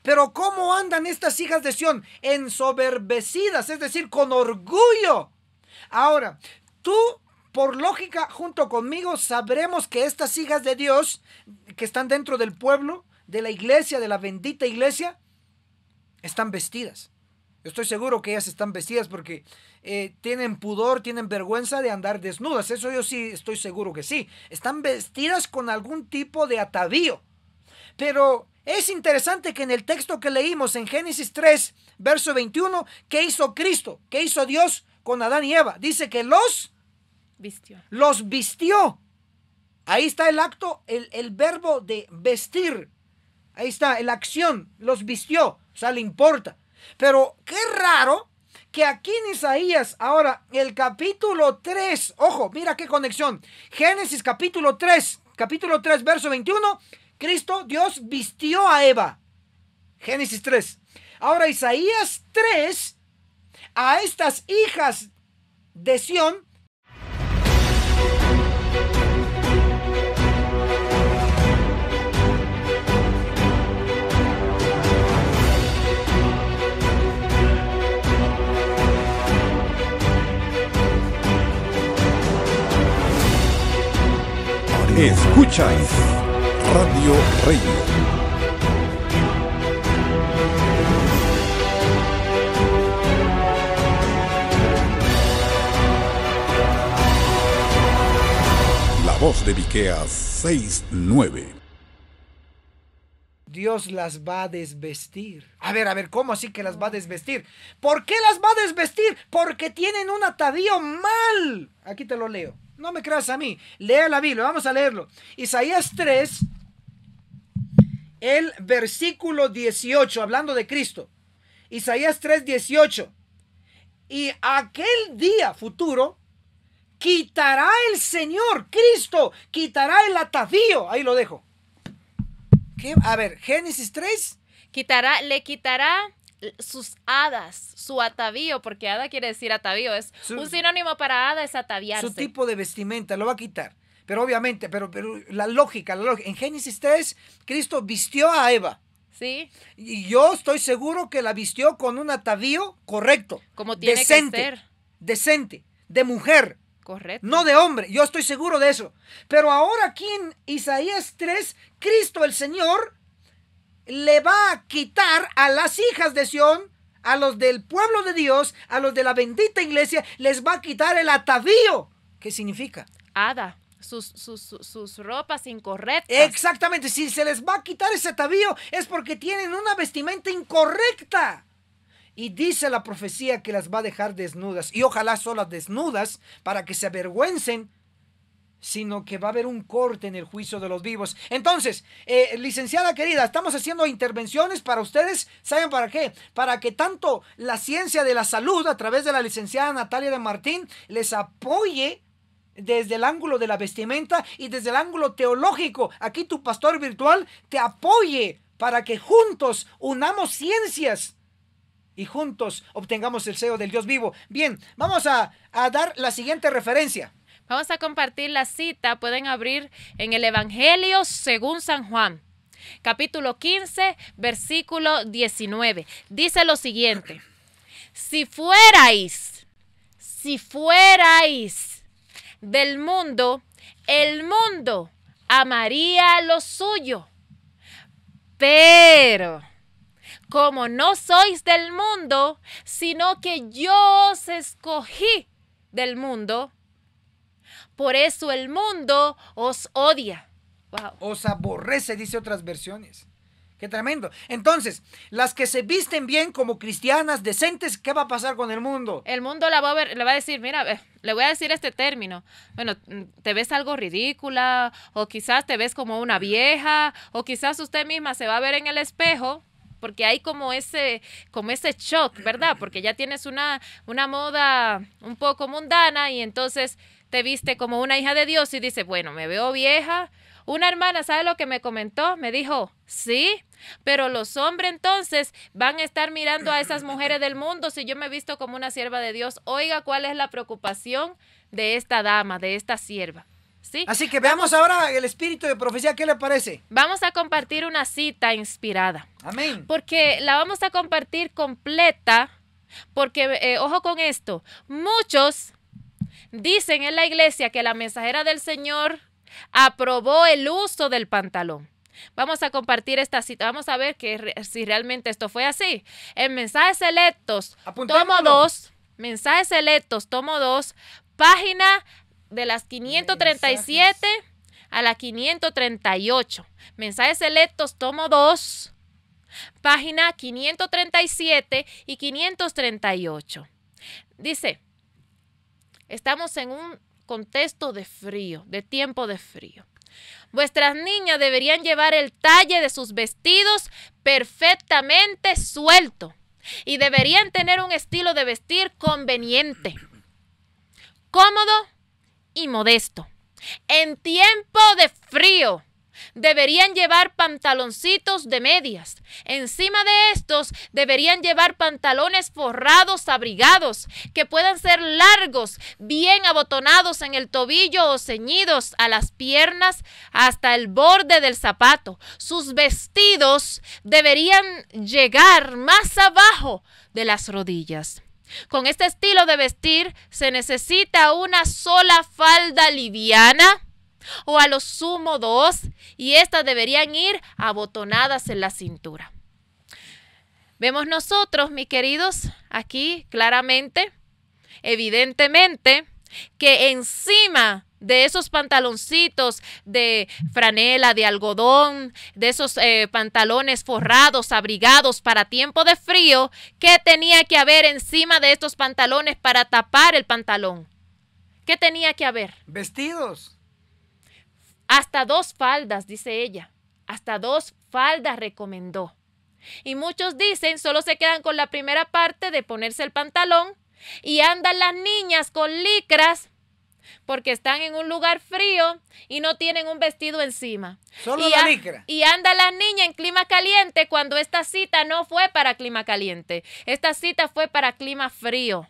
Pero ¿cómo andan estas hijas de Sión? Ensoberbecidas, es decir, con orgullo. Ahora, tú, por lógica, junto conmigo, sabremos que estas hijas de Dios, que están dentro del pueblo, de la iglesia, de la bendita iglesia, están vestidas. Yo estoy seguro que ellas están vestidas porque eh, tienen pudor, tienen vergüenza de andar desnudas. Eso yo sí estoy seguro que sí. Están vestidas con algún tipo de atavío. Pero es interesante que en el texto que leímos en Génesis 3, verso 21, ¿qué hizo Cristo? ¿Qué hizo Dios con Adán y Eva? Dice que los vistió. Los vistió. Ahí está el acto, el verbo de vestir. Ahí está, la acción, los vistió. O sea, le importa. Pero qué raro que aquí en Isaías, ahora el capítulo 3, ojo, mira qué conexión. Génesis capítulo 3, capítulo 3, verso 21, Cristo, Dios vistió a Eva. Génesis 3. Ahora Isaías 3, a estas hijas de Sión Escucháis Radio Rey. La voz de 6 69. Dios las va a desvestir. A ver, a ver, ¿cómo así que las va a desvestir? ¿Por qué las va a desvestir? Porque tienen un atavío mal. Aquí te lo leo. No me creas a mí. Lea la Biblia. Vamos a leerlo. Isaías 3, el versículo 18, hablando de Cristo. Isaías 3, 18. Y aquel día futuro quitará el Señor, Cristo, quitará el atavío. Ahí lo dejo. A ver, Génesis 3. Quitará, le quitará sus hadas, su atavío, porque hada quiere decir atavío, es un sinónimo para hada es ataviarse. Su tipo de vestimenta lo va a quitar. Pero obviamente, pero, la lógica, la lógica. En Génesis 3, Cristo vistió a Eva. Sí. Y yo estoy seguro que la vistió con un atavío correcto. Como decente, Decente, de mujer. Correcto. No de hombre, yo estoy seguro de eso. Pero ahora aquí en Isaías 3, Cristo el Señor le va a quitar a las hijas de Sión, a los del pueblo de Dios, a los de la bendita iglesia, les va a quitar el atavío. ¿Qué significa? Ada. Sus, sus, sus, ropas incorrectas. Exactamente, si se les va a quitar ese atavío es porque tienen una vestimenta incorrecta. Y dice la profecía que las va a dejar desnudas y ojalá solas desnudas para que se avergüencen sino que va a haber un corte en el juicio de los vivos. Entonces, eh, licenciada querida, estamos haciendo intervenciones para ustedes, ¿saben para qué? Para que tanto la ciencia de la salud a través de la licenciada Natalia de Martín les apoye desde el ángulo de la vestimenta y desde el ángulo teológico. Aquí tu pastor virtual te apoye para que juntos unamos ciencias y juntos obtengamos el sello del Dios vivo. Bien, vamos a dar la siguiente referencia. Vamos a compartir la cita. Pueden abrir en el Evangelio según San Juan, capítulo 15, versículo 19. Dice lo siguiente. Si fuerais, si fuerais del mundo, el mundo amaría lo suyo. Pero como no sois del mundo, sino que yo os escogí del mundo, por eso el mundo os odia. Os aborrece, dice otras versiones. Qué tremendo. Entonces, las que se visten bien como cristianas decentes, ¿qué va a pasar con el mundo? El mundo la va a ver, le va a decir, mira, le voy a decir este término. Bueno, te ves algo ridícula, o quizás te ves como una vieja, o quizás usted misma se va a ver en el espejo porque hay como ese, como ese shock, ¿verdad? Porque ya tienes una, una moda un poco mundana y entonces te viste como una hija de Dios y dice bueno, me veo vieja. Una hermana, ¿sabe lo que me comentó? Me dijo, sí, pero los hombres entonces van a estar mirando a esas mujeres del mundo si yo me he visto como una sierva de Dios. Oiga, ¿cuál es la preocupación de esta dama, de esta sierva? ¿Sí? Así que veamos ahora el espíritu de profecía, ¿qué le parece? Vamos a compartir una cita inspirada. Amén. Porque la vamos a compartir completa, porque eh, ojo con esto, muchos Dicen en la iglesia que la mensajera del Señor aprobó el uso del pantalón. Vamos a compartir esta cita. Vamos a ver si realmente esto fue así. En Mensajes Selectos, tomo dos. Mensajes Selectos, tomo dos. página de las 537 a la 538. Mensajes Selectos, tomo dos. página 537 y 538. Dice, Estamos en un contexto de frío, de tiempo de frío. Vuestras niñas deberían llevar el talle de sus vestidos perfectamente suelto y deberían tener un estilo de vestir conveniente, cómodo y modesto. En tiempo de frío, deberían llevar pantaloncitos de medias. Encima de estos deberían llevar pantalones forrados, abrigados, que puedan ser largos, bien abotonados en el tobillo o ceñidos a las piernas hasta el borde del zapato. Sus vestidos deberían llegar más abajo de las rodillas. Con este estilo de vestir se necesita una sola falda liviana o a los sumo dos, y estas deberían ir abotonadas en la cintura. Vemos nosotros, mis queridos, aquí claramente, evidentemente, que encima de esos pantaloncitos de franela, de algodón, de esos eh, pantalones forrados, abrigados para tiempo de frío, ¿qué tenía que haber encima de estos pantalones para tapar el pantalón? ¿Qué tenía que haber? Vestidos. Hasta dos faldas, dice ella. Hasta dos faldas recomendó. Y muchos dicen, solo se quedan con la primera parte de ponerse el pantalón y andan las niñas con licras porque están en un lugar frío y no tienen un vestido encima. Solo la licra. Y andan las niñas en clima caliente cuando esta cita no fue para clima caliente. Esta cita fue para clima frío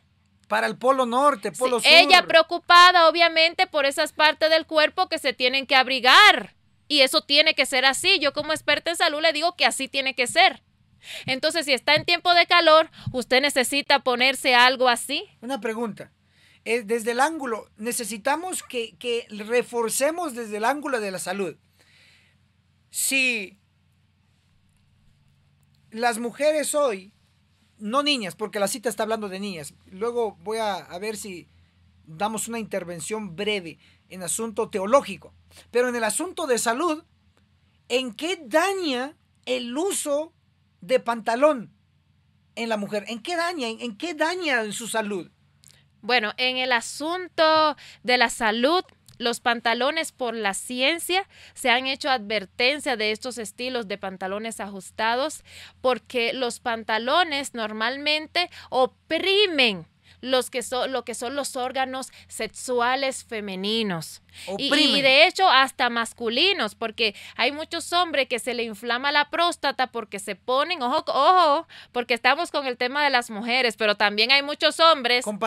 para el polo norte, polo sur. Ella preocupada, obviamente, por esas partes del cuerpo que se tienen que abrigar. Y eso tiene que ser así. Yo como experta en salud le digo que así tiene que ser. Entonces, si está en tiempo de calor, usted necesita ponerse algo así. Una pregunta. Eh, desde el ángulo, necesitamos que, que reforcemos desde el ángulo de la salud. Si las mujeres hoy no niñas, porque la cita está hablando de niñas. Luego voy a, ver si damos una intervención breve en asunto teológico. Pero en el asunto de salud, ¿en qué daña el uso de pantalón en la mujer? ¿En qué daña? ¿En, qué daña en su salud? Bueno, en el asunto de la salud, los pantalones por la ciencia se han hecho advertencia de estos estilos de pantalones ajustados porque los pantalones normalmente oprimen los que son, lo que son los órganos sexuales femeninos. Y, de hecho hasta masculinos, porque hay muchos hombres que se le inflama la próstata porque se ponen, ojo, ojo, porque estamos con el tema de las mujeres, pero también hay muchos hombres con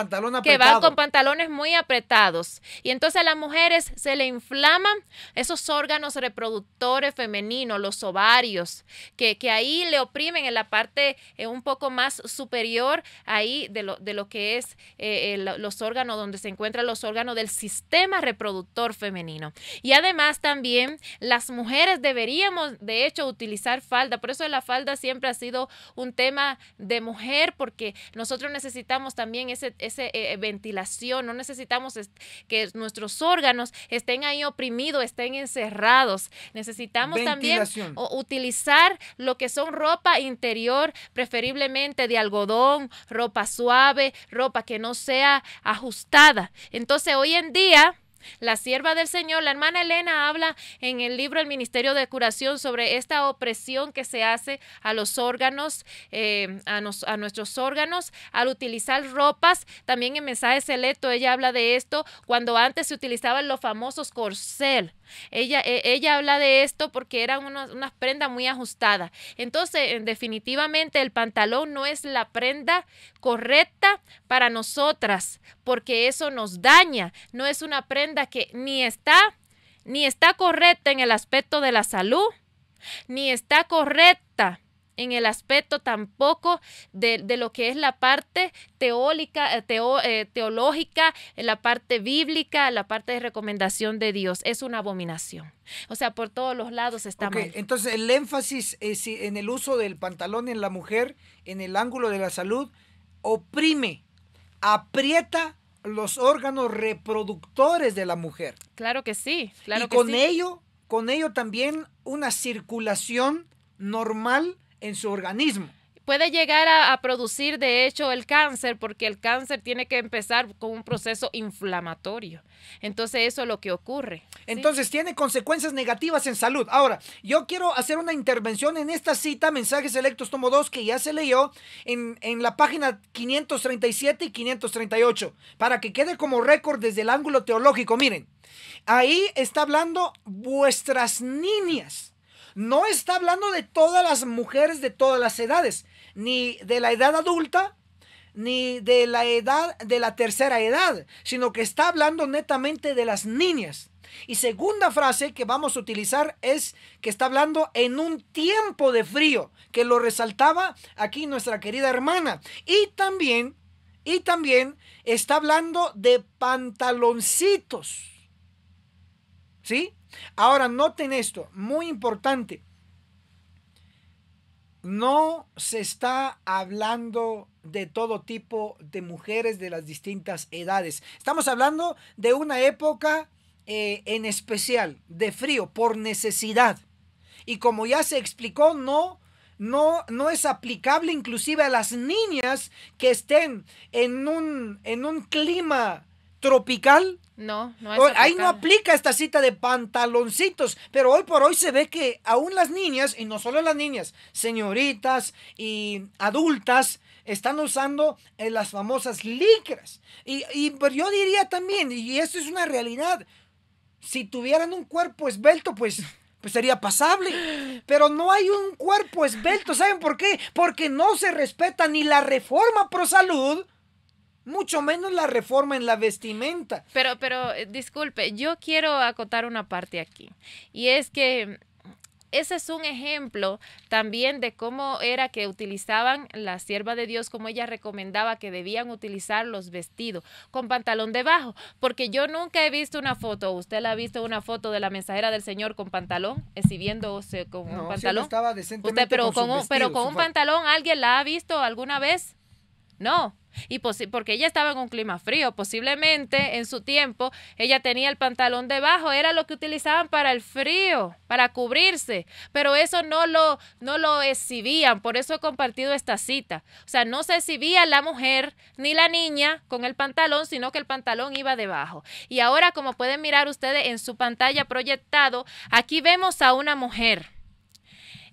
que van con pantalones muy apretados. Y entonces a las mujeres se le inflaman esos órganos reproductores femeninos, los ovarios, que, que ahí le oprimen en la parte eh, un poco más superior ahí de lo, de lo que es eh, los órganos, donde se encuentran los órganos del sistema reproductor femenino. Y además también las mujeres deberíamos, de hecho, utilizar falda. Por eso la falda siempre ha sido un tema de mujer, porque nosotros necesitamos también ese, eh, ventilación, no necesitamos que nuestros órganos estén ahí oprimidos, estén encerrados. Necesitamos también utilizar lo que son ropa interior, preferiblemente de algodón, ropa suave, ropa que no sea ajustada. Entonces hoy en día... La sierva del Señor, la hermana Elena, habla en el libro El Ministerio de Curación sobre esta opresión que se hace a los órganos, eh, a, nuestros órganos, al utilizar ropas. También en mensajes Selecto ella habla de esto, cuando antes se utilizaban los famosos corcel. Ella, e, ella habla de esto porque era una prenda muy ajustada. Entonces, definitivamente el pantalón no es la prenda correcta para nosotras, porque eso nos daña. No es una prenda que ni está, ni está correcta en el aspecto de la salud, ni está correcta en el aspecto tampoco de, lo que es la parte teólica, eh, teo, eh, teológica, la parte bíblica, la parte de recomendación de Dios. Es una abominación. O sea, por todos los lados está Entonces, el énfasis en el uso del pantalón en la mujer, en el ángulo de la salud, oprime, aprieta los órganos reproductores de la mujer. Claro que sí, claro y con ello, con ello también una circulación normal en su organismo puede llegar a, producir de hecho el cáncer porque el cáncer tiene que empezar con un proceso inflamatorio. Entonces eso es lo que ocurre. Entonces tiene consecuencias negativas en salud. Ahora, yo quiero hacer una intervención en esta cita, Mensajes electos Tomo 2, que ya se leyó en, en la página 537 y 538, para que quede como récord desde el ángulo teológico. Miren, ahí está hablando vuestras niñas no está hablando de todas las mujeres de todas las edades, ni de la edad adulta, ni de la edad de la tercera edad, sino que está hablando netamente de las niñas. Y segunda frase que vamos a utilizar es que está hablando en un tiempo de frío, que lo resaltaba aquí nuestra querida hermana. Y también, y también está hablando de pantaloncitos. ¿Sí? Ahora, noten esto, muy importante. No se está hablando de todo tipo de mujeres de las distintas edades. Estamos hablando de una época eh, en especial de frío por necesidad. Y como ya se explicó, no no, no, es aplicable inclusive a las niñas que estén en un clima tropical no, no es Ahí no aplica esta cita de pantaloncitos, pero hoy por hoy se ve que aún las niñas, y no solo las niñas, señoritas y adultas, están usando eh, las famosas licras. Y, pues, yo diría también, y esto es una realidad, si tuvieran un cuerpo esbelto, pues pues sería pasable. Pero no hay un cuerpo esbelto. ¿Saben por qué? Porque no se respeta ni la reforma pro salud mucho menos la reforma en la vestimenta. Pero, pero, eh, disculpe, yo quiero acotar una parte aquí. Y es que mm, ese es un ejemplo también de cómo era que utilizaban la sierva de Dios, como ella recomendaba que debían utilizar los vestidos con pantalón debajo, porque yo nunca he visto una foto, usted la ha visto una foto de la mensajera del Señor con pantalón, exhibiéndose con un pantalón. usted, pero con, un, pero con un pantalón, ¿alguien la ha visto alguna vez? No y porque ella estaba en un clima frío, posiblemente en su tiempo ella tenía el pantalón debajo, era lo que utilizaban para el frío, para cubrirse, pero eso no lo, no lo exhibían, por eso he compartido esta cita. O sea, no se exhibía la mujer ni la niña con el pantalón, sino que el pantalón iba debajo. Y ahora, como pueden mirar ustedes en su pantalla proyectado, aquí vemos a una mujer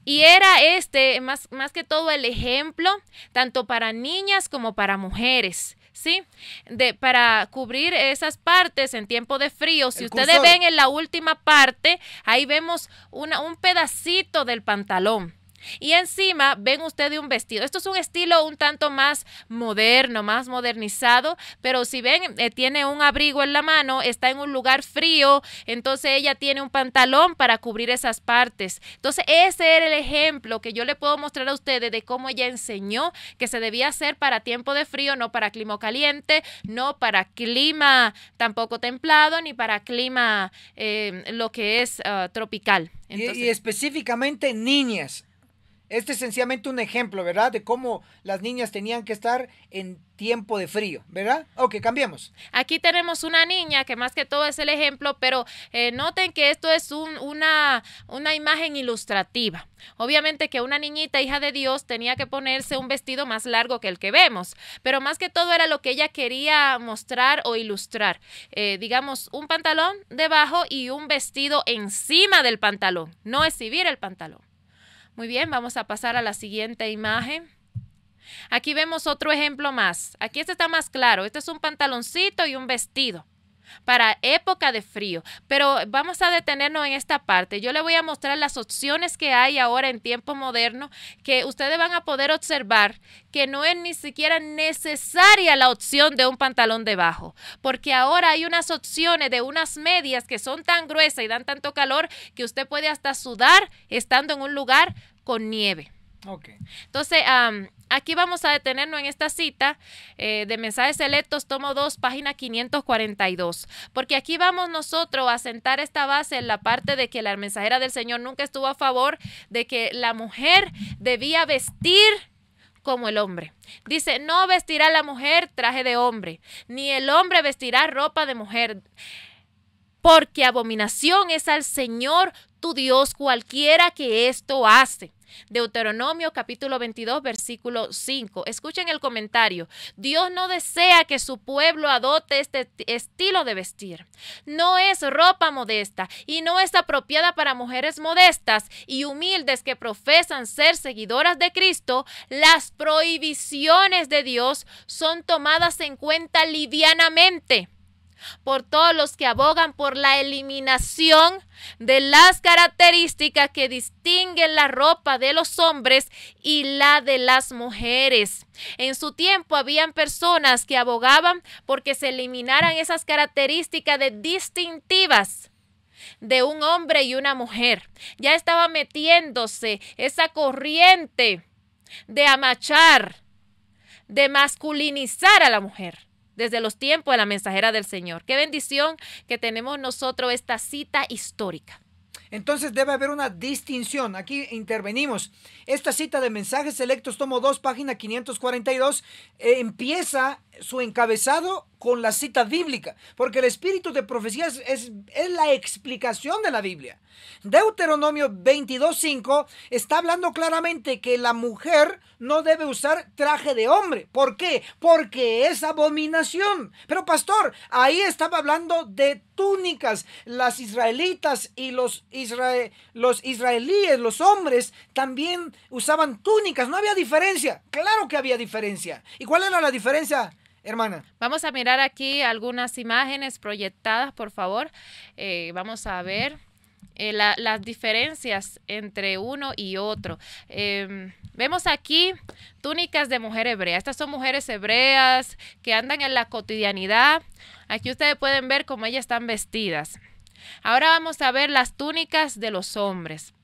y era este, más, más que todo, el ejemplo, tanto para niñas como para mujeres. ¿sí? De, para cubrir esas partes en tiempo de frío. Si ustedes ven en la última parte, ahí vemos un pedacito del pantalón. Y encima ven ustedes un vestido. Esto es un estilo un tanto más moderno, más modernizado, pero si ven, eh, tiene un abrigo en la mano, está en un lugar frío, entonces ella tiene un pantalón para cubrir esas partes. Entonces ese era el ejemplo que yo le puedo mostrar a ustedes de cómo ella enseñó que se debía hacer para tiempo de frío, no para clima caliente, no para clima tampoco templado, ni para clima eh, lo que es ah, tropical. y específicamente niñas este es sencillamente un ejemplo, ¿verdad? De cómo las niñas tenían que estar en tiempo de frío, ¿verdad? Ok, cambiamos. Aquí tenemos una niña que más que todo es el ejemplo, pero eh, noten que esto es una, una imagen ilustrativa. Obviamente que una niñita, hija de Dios, tenía que ponerse un vestido más largo que el que vemos, pero más que todo era lo que ella quería mostrar o ilustrar. Eh, digamos, un pantalón debajo y un vestido encima del pantalón, no exhibir el pantalón. Muy bien, vamos a pasar a la siguiente imagen. Aquí vemos otro ejemplo más. Aquí este está más claro. Este es un pantaloncito y un vestido para época de frío. Pero vamos a detenernos en esta parte. Yo le voy a mostrar las opciones que hay ahora en tiempo moderno que ustedes van a poder observar que no es ni siquiera necesaria la opción de un pantalón debajo, porque ahora hay unas opciones de unas medias que son tan gruesas y dan tanto calor que usted puede hasta sudar estando en un lugar con nieve. Ok. Entonces, aquí vamos a detenernos en esta cita eh, de Mensajes Selectos, tomo dos página 542, porque aquí vamos nosotros a sentar esta base en la parte de que la mensajera del Señor nunca estuvo a favor de que la mujer debía vestir como el hombre. Dice, no vestirá la mujer traje de hombre, ni el hombre vestirá ropa de mujer, porque abominación es al Señor Dios cualquiera que esto hace. Deuteronomio capítulo 22, versículo 5. Escuchen el comentario. Dios no desea que su pueblo adopte este estilo de vestir. No es ropa modesta y no es apropiada para mujeres modestas y humildes que profesan ser seguidoras de Cristo. Las prohibiciones de Dios son tomadas en cuenta livianamente por todos los que abogan por la eliminación de las características que distinguen la ropa de los hombres y la de las mujeres. En su tiempo habían personas que abogaban porque se eliminaran esas características distintivas de un hombre y una mujer. Ya estaba metiéndose esa corriente de amachar, de masculinizar a la mujer desde los tiempos de la mensajera del Señor. Qué bendición que tenemos nosotros esta cita histórica. Entonces debe haber una distinción. Aquí intervenimos. Esta cita de Mensajes Selectos, tomo dos, página 542, eh, empieza su encabezado con la cita bíblica, porque el espíritu de profecía es, la explicación de la Biblia. Deuteronomio 22.5 está hablando claramente que la mujer no debe usar traje de hombre. ¿Por qué? Porque es abominación. Pero pastor, ahí estaba hablando de túnicas. Las israelitas y los, los israelíes, los hombres, también usaban túnicas. No había diferencia. Claro que había diferencia. ¿Y cuál era la diferencia? Hermana. Vamos a mirar aquí algunas imágenes proyectadas, por favor. Eh, vamos a ver eh, las diferencias entre uno y otro. Em, vemos aquí túnicas de mujer hebrea. Estas son mujeres hebreas que andan en la cotidianidad. Aquí ustedes pueden ver cómo ellas están vestidas. Ahora vamos a ver las túnicas de los hombres.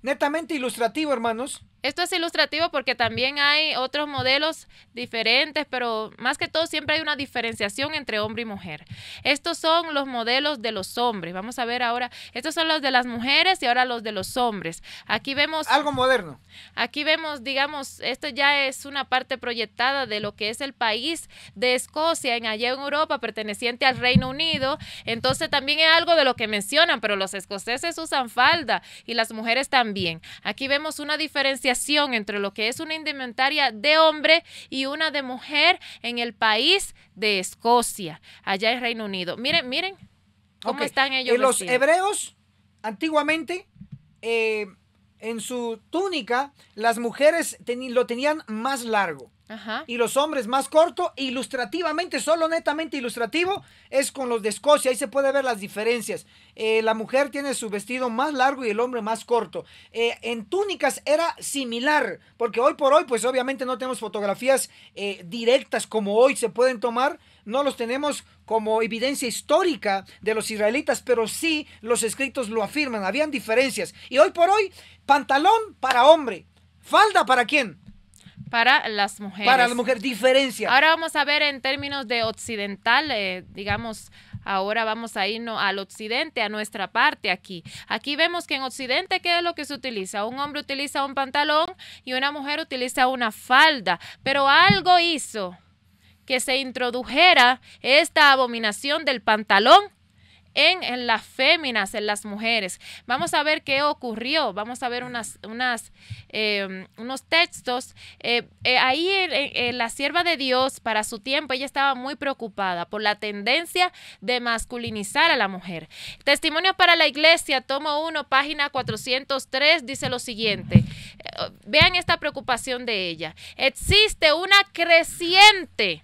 Netamente ilustrativo, hermanos. Esto es ilustrativo porque también hay otros modelos diferentes, pero más que todo siempre hay una diferenciación entre hombre y mujer. Estos son los modelos de los hombres. Vamos a ver ahora, estos son los de las mujeres y ahora los de los hombres. Aquí vemos... Algo moderno. Aquí vemos, digamos, esto ya es una parte proyectada de lo que es el país de Escocia en allá en Europa, perteneciente al Reino Unido. Entonces también es algo de lo que mencionan, pero los escoceses usan falda y las mujeres también. Aquí vemos una diferenciación entre lo que es una indumentaria de hombre y una de mujer en el país de Escocia, allá en Reino Unido. Miren, miren cómo están ellos. Y eh, los hebreos, antiguamente, eh, en su túnica, las mujeres lo tenían más largo. Y los hombres más corto, ilustrativamente, solo netamente ilustrativo, es con los de Escocia. Ahí se puede ver las diferencias. Eh, la mujer tiene su vestido más largo y el hombre más corto. Eh, en túnicas era similar, porque hoy por hoy, pues obviamente no tenemos fotografías eh, directas como hoy se pueden tomar. No los tenemos como evidencia histórica de los israelitas, pero sí los escritos lo afirman. Habían diferencias. Y hoy por hoy, pantalón para hombre. ¿Falda para quién? para las mujeres. Para las mujeres, diferencia. Ahora vamos a ver en términos de occidental, eh, digamos, ahora vamos a irnos al occidente, a nuestra parte aquí. Aquí vemos que en occidente, ¿qué es lo que se utiliza? Un hombre utiliza un pantalón y una mujer utiliza una falda, pero algo hizo que se introdujera esta abominación del pantalón en, las féminas, en las mujeres. Vamos a ver qué ocurrió, vamos a ver em, unos textos. Eh, eh, ahí en ahí la sierva de Dios para su tiempo, ella estaba muy preocupada por la tendencia de masculinizar a la mujer. Testimonio para la iglesia, tomo 1, página 403, dice lo siguiente. Eh, vean esta preocupación de ella. Existe una creciente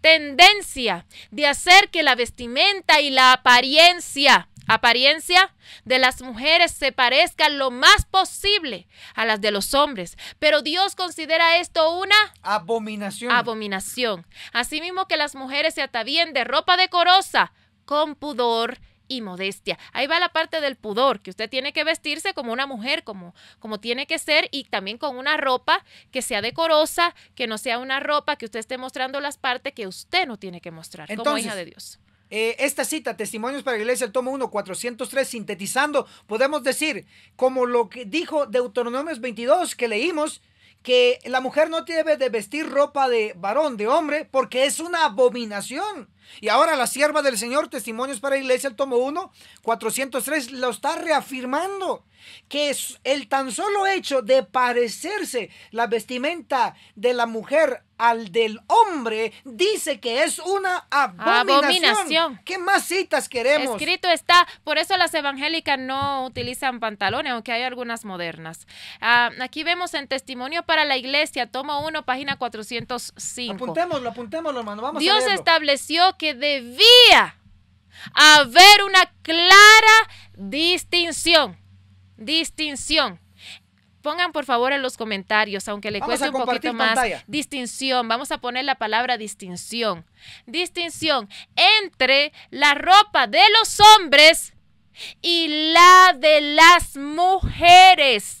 tendencia de hacer que la vestimenta y la apariencia, apariencia de las mujeres se parezcan lo más posible a las de los hombres. Pero Dios considera esto una abominación. Abominación. Asimismo que las mujeres se atavíen de ropa decorosa, con pudor y modestia. Ahí va la parte del pudor, que usted tiene que vestirse como una mujer, como, como tiene que ser, y también con una ropa que sea decorosa, que no sea una ropa que usted esté mostrando las partes que usted no tiene que mostrar como hija de Dios. Eh, esta cita, Testimonios para la Iglesia, el tomo 1, 403, sintetizando, podemos decir, como lo que dijo Deuteronomios 22 que leímos, que la mujer no debe de vestir ropa de varón, de hombre, porque es una abominación. Y ahora la sierva del Señor, Testimonios para la Iglesia, el tomo 1, 403, lo está reafirmando. Que el tan solo hecho de parecerse la vestimenta de la mujer al del hombre, dice que es una abominación. ¿Qué más citas queremos? Escrito está, por eso las evangélicas no utilizan pantalones, aunque hay algunas modernas. Ah, aquí vemos en Testimonio para la Iglesia, tomo 1, página 405. Apuntémoslo, apuntémoslo, hermano. Vamos Dios a estableció que debía haber una clara distinción. Distinción. Pongan por favor en los comentarios, aunque le cueste un poquito más, distinción. Vamos a poner la palabra distinción. Distinción entre la ropa de los hombres y la de las mujeres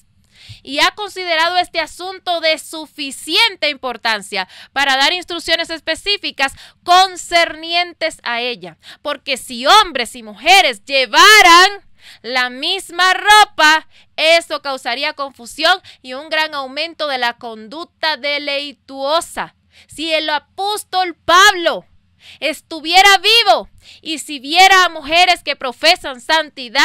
y ha considerado este asunto de suficiente importancia para dar instrucciones específicas concernientes a ella. Porque si hombres y mujeres llevaran la misma ropa, eso causaría confusión y un gran aumento de la conducta deleituosa. Si el apóstol Pablo estuviera vivo, y si viera a mujeres que profesan santidad,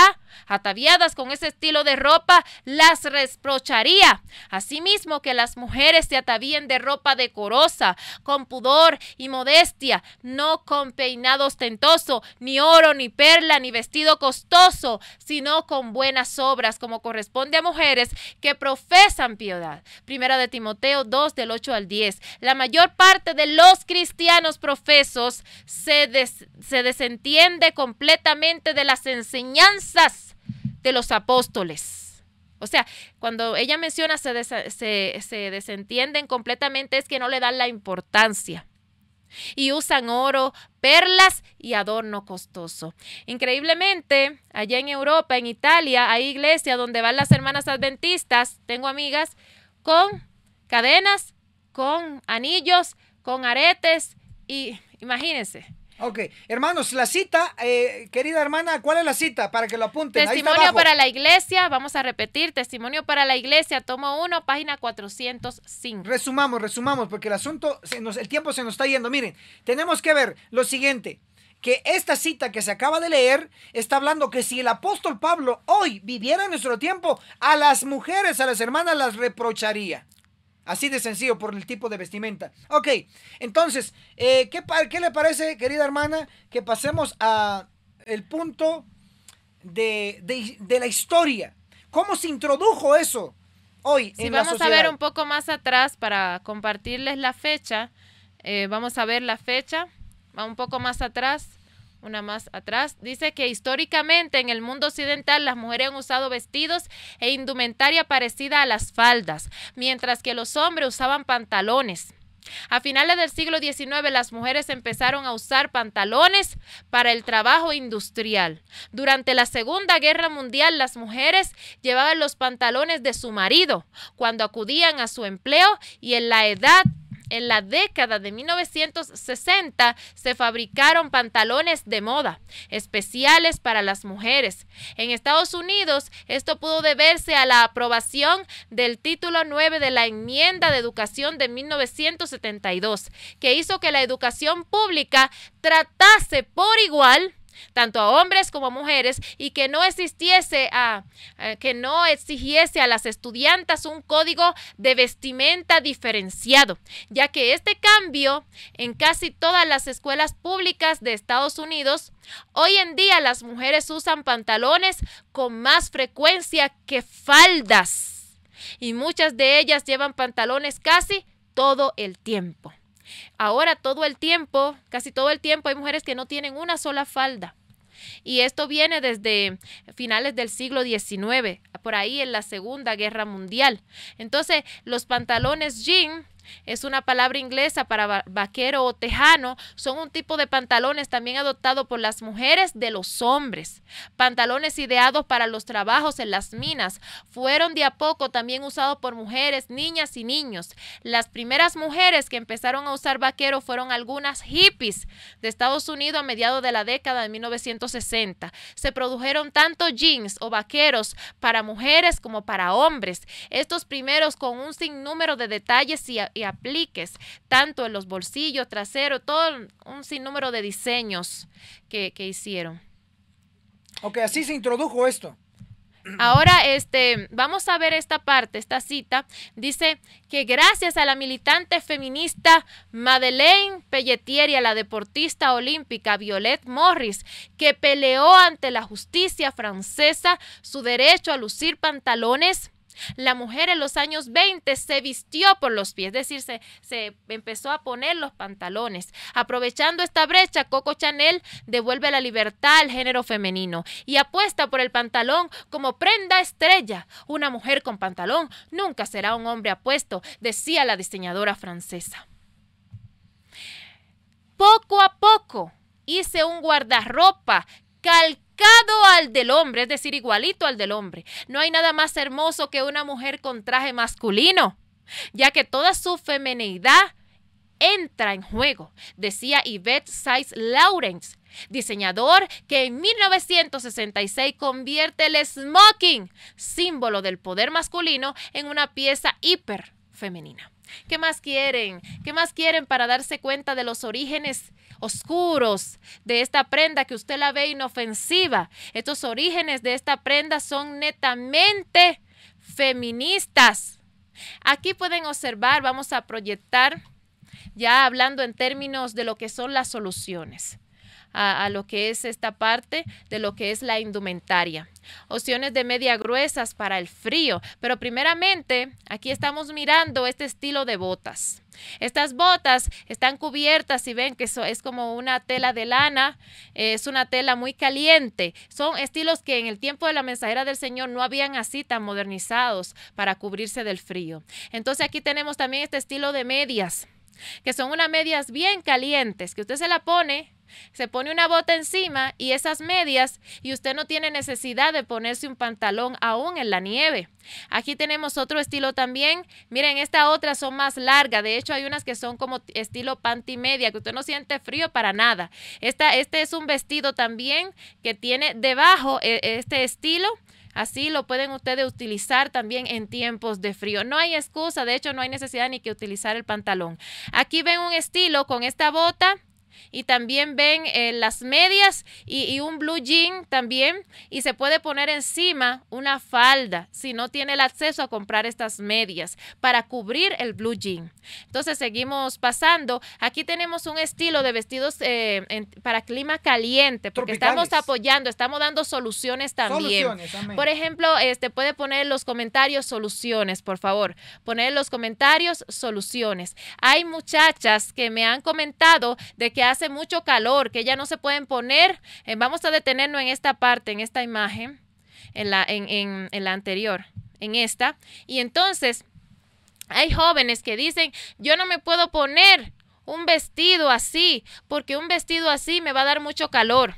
ataviadas con ese estilo de ropa, las reprocharía. Asimismo, que las mujeres se atavíen de ropa decorosa, con pudor y modestia, no con peinado ostentoso, ni oro, ni perla, ni vestido costoso, sino con buenas obras, como corresponde a mujeres que profesan piedad. Primera de Timoteo 2, del 8 al 10. La mayor parte de los cristianos profesos se, des, se desentiende completamente de las enseñanzas de los apóstoles. O sea, cuando ella menciona se, se desentienden completamente es que no le dan la importancia y usan oro, perlas y adorno costoso. Increíblemente, allá en Europa, en Italia, hay iglesia donde van las hermanas adventistas, tengo amigas, con cadenas, con anillos, con aretes y imagínense, Ok, hermanos, la cita, eh, querida hermana, ¿cuál es la cita? Para que lo apunten. Testimonio para la iglesia, vamos a repetir, testimonio para la iglesia, tomo 1, página 405. Resumamos, resumamos, porque el asunto, se nos, el tiempo se nos está yendo. Miren, tenemos que ver lo siguiente que esta cita que se acaba de leer está hablando que si el apóstol Pablo hoy viviera en nuestro tiempo, a las mujeres, a las hermanas las reprocharía. Así de sencillo por el tipo de vestimenta. Ok, entonces, eh, ¿qué, ¿qué, le parece, querida hermana, que pasemos a el punto de, de, la historia? ¿Cómo se introdujo eso hoy si en vamos la sociedad? a ver un poco más atrás para compartirles la fecha, eh, vamos a ver la fecha, va un poco más atrás una más atrás, dice que históricamente en el mundo occidental las mujeres han usado vestidos e indumentaria parecida a las faldas, mientras que los hombres usaban pantalones. A finales del siglo XIX las mujeres empezaron a usar pantalones para el trabajo industrial. Durante la Segunda Guerra Mundial las mujeres llevaban los pantalones de su marido cuando acudían a su empleo y en la edad en la década de 1960 se fabricaron pantalones de moda, especiales para las mujeres. En Estados Unidos, esto pudo deberse a la aprobación del título 9 de la enmienda de educación de 1972, que hizo que la educación pública tratase por igual tanto a hombres como a mujeres, y que no existiese a, que no exigiese a las estudiantes un código de vestimenta diferenciado, ya que este cambio en casi todas las escuelas públicas de Estados Unidos, hoy en día las mujeres usan pantalones con más frecuencia que faldas, y muchas de ellas llevan pantalones casi todo el tiempo. Ahora todo el tiempo, casi todo el tiempo hay mujeres que no tienen una sola falda. Y esto viene desde finales del siglo XIX, por ahí en la Segunda Guerra Mundial. Entonces, los pantalones jean es una palabra inglesa para vaquero o tejano. Son un tipo de pantalones también adoptado por las mujeres de los hombres. Pantalones ideados para los trabajos en las minas. Fueron de a poco también usados por mujeres, niñas y niños. Las primeras mujeres que empezaron a usar vaquero fueron algunas hippies de Estados Unidos a mediados de la década de 1960. Se produjeron tanto jeans o vaqueros para mujeres como para hombres. Estos primeros con un sinnúmero de detalles y y apliques, tanto en los bolsillos, trasero, todo un sinnúmero de diseños que, hicieron. Ok, así se introdujo esto. Ahora, este, vamos a ver esta parte, esta cita. Dice que gracias a la militante feminista Madeleine Pelletier y a la deportista olímpica Violet Morris, que peleó ante la justicia francesa su derecho a lucir pantalones la mujer en los años 20 se vistió por los pies, es decir, se, empezó a poner los pantalones. Aprovechando esta brecha, Coco Chanel devuelve la libertad al género femenino y apuesta por el pantalón como prenda estrella. Una mujer con pantalón nunca será un hombre apuesto, decía la diseñadora francesa. Poco a poco hice un guardarropa cal al del hombre, es decir, igualito al del hombre. No hay nada más hermoso que una mujer con traje masculino, ya que toda su feminidad entra en juego, decía Yvette Saiz Lawrence, diseñador que en 1966 convierte el smoking, símbolo del poder masculino, en una pieza hiper femenina. ¿Qué más quieren? ¿Qué más quieren para darse cuenta de los orígenes oscuros de esta prenda que usted la ve inofensiva. Estos orígenes de esta prenda son netamente feministas. Aquí pueden observar, vamos a proyectar ya hablando en términos de lo que son las soluciones. A, lo que es esta parte de lo que es la indumentaria. Opciones de media gruesas para el frío, pero primeramente aquí estamos mirando este estilo de botas. Estas botas están cubiertas, y ven que eso es como una tela de lana, es una tela muy caliente. Son estilos que en el tiempo de la mensajera del Señor no habían así tan modernizados para cubrirse del frío. Entonces aquí tenemos también este estilo de medias, que son unas medias bien calientes, que usted se la pone se pone una bota encima y esas medias y usted no tiene necesidad de ponerse un pantalón aún en la nieve. Aquí tenemos otro estilo también. Miren, esta otra son más largas. De hecho, hay unas que son como estilo panty media, que usted no siente frío para nada. Esta, este es un vestido también que tiene debajo e, este estilo. Así lo pueden ustedes utilizar también en tiempos de frío. No hay excusa, de hecho no hay necesidad ni que utilizar el pantalón. Aquí ven un estilo con esta bota y también ven eh, las medias y, un blue jean también y se puede poner encima una falda si no tiene el acceso a comprar estas medias para cubrir el blue jean. Entonces seguimos pasando. Aquí tenemos un estilo de vestidos eh, para clima caliente porque estamos apoyando, estamos dando soluciones también. Por ejemplo, este puede poner en los comentarios soluciones, por favor. Poner en los comentarios soluciones. Hay muchachas que me han comentado de que hace mucho calor, que ya no se pueden poner. Eh, vamos a detenernos en esta parte, en esta imagen, en la, en, anterior, en esta. Y entonces hay jóvenes que dicen, yo no me puedo poner un vestido así, porque un vestido así me va a dar mucho calor.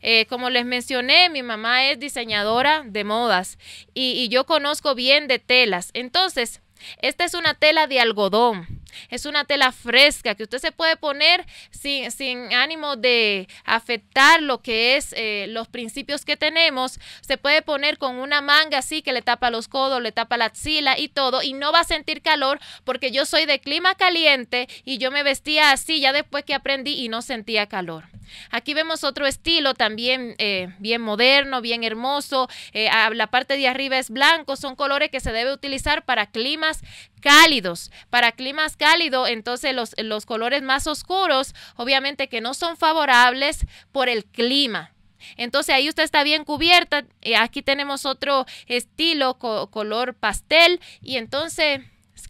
Eh, como les mencioné, mi mamá es diseñadora de modas y yo conozco bien de telas. Entonces, esta es una tela de algodón es una tela fresca que usted se puede poner sin, sin ánimo de afectar lo que es eh, los principios que tenemos. Se puede poner con una manga así que le tapa los codos, le tapa la axila y todo y no va a sentir calor porque yo soy de clima caliente y yo me vestía así ya después que aprendí y no sentía calor. Aquí vemos otro estilo también eh, bien moderno, bien hermoso. Eh, la parte de arriba es blanco, son colores que se debe utilizar para climas cálidos. Para climas cálidos, entonces los, colores más oscuros, obviamente que no son favorables por el clima. Entonces ahí usted está bien cubierta. Eh, aquí tenemos otro estilo, color pastel. Y entonces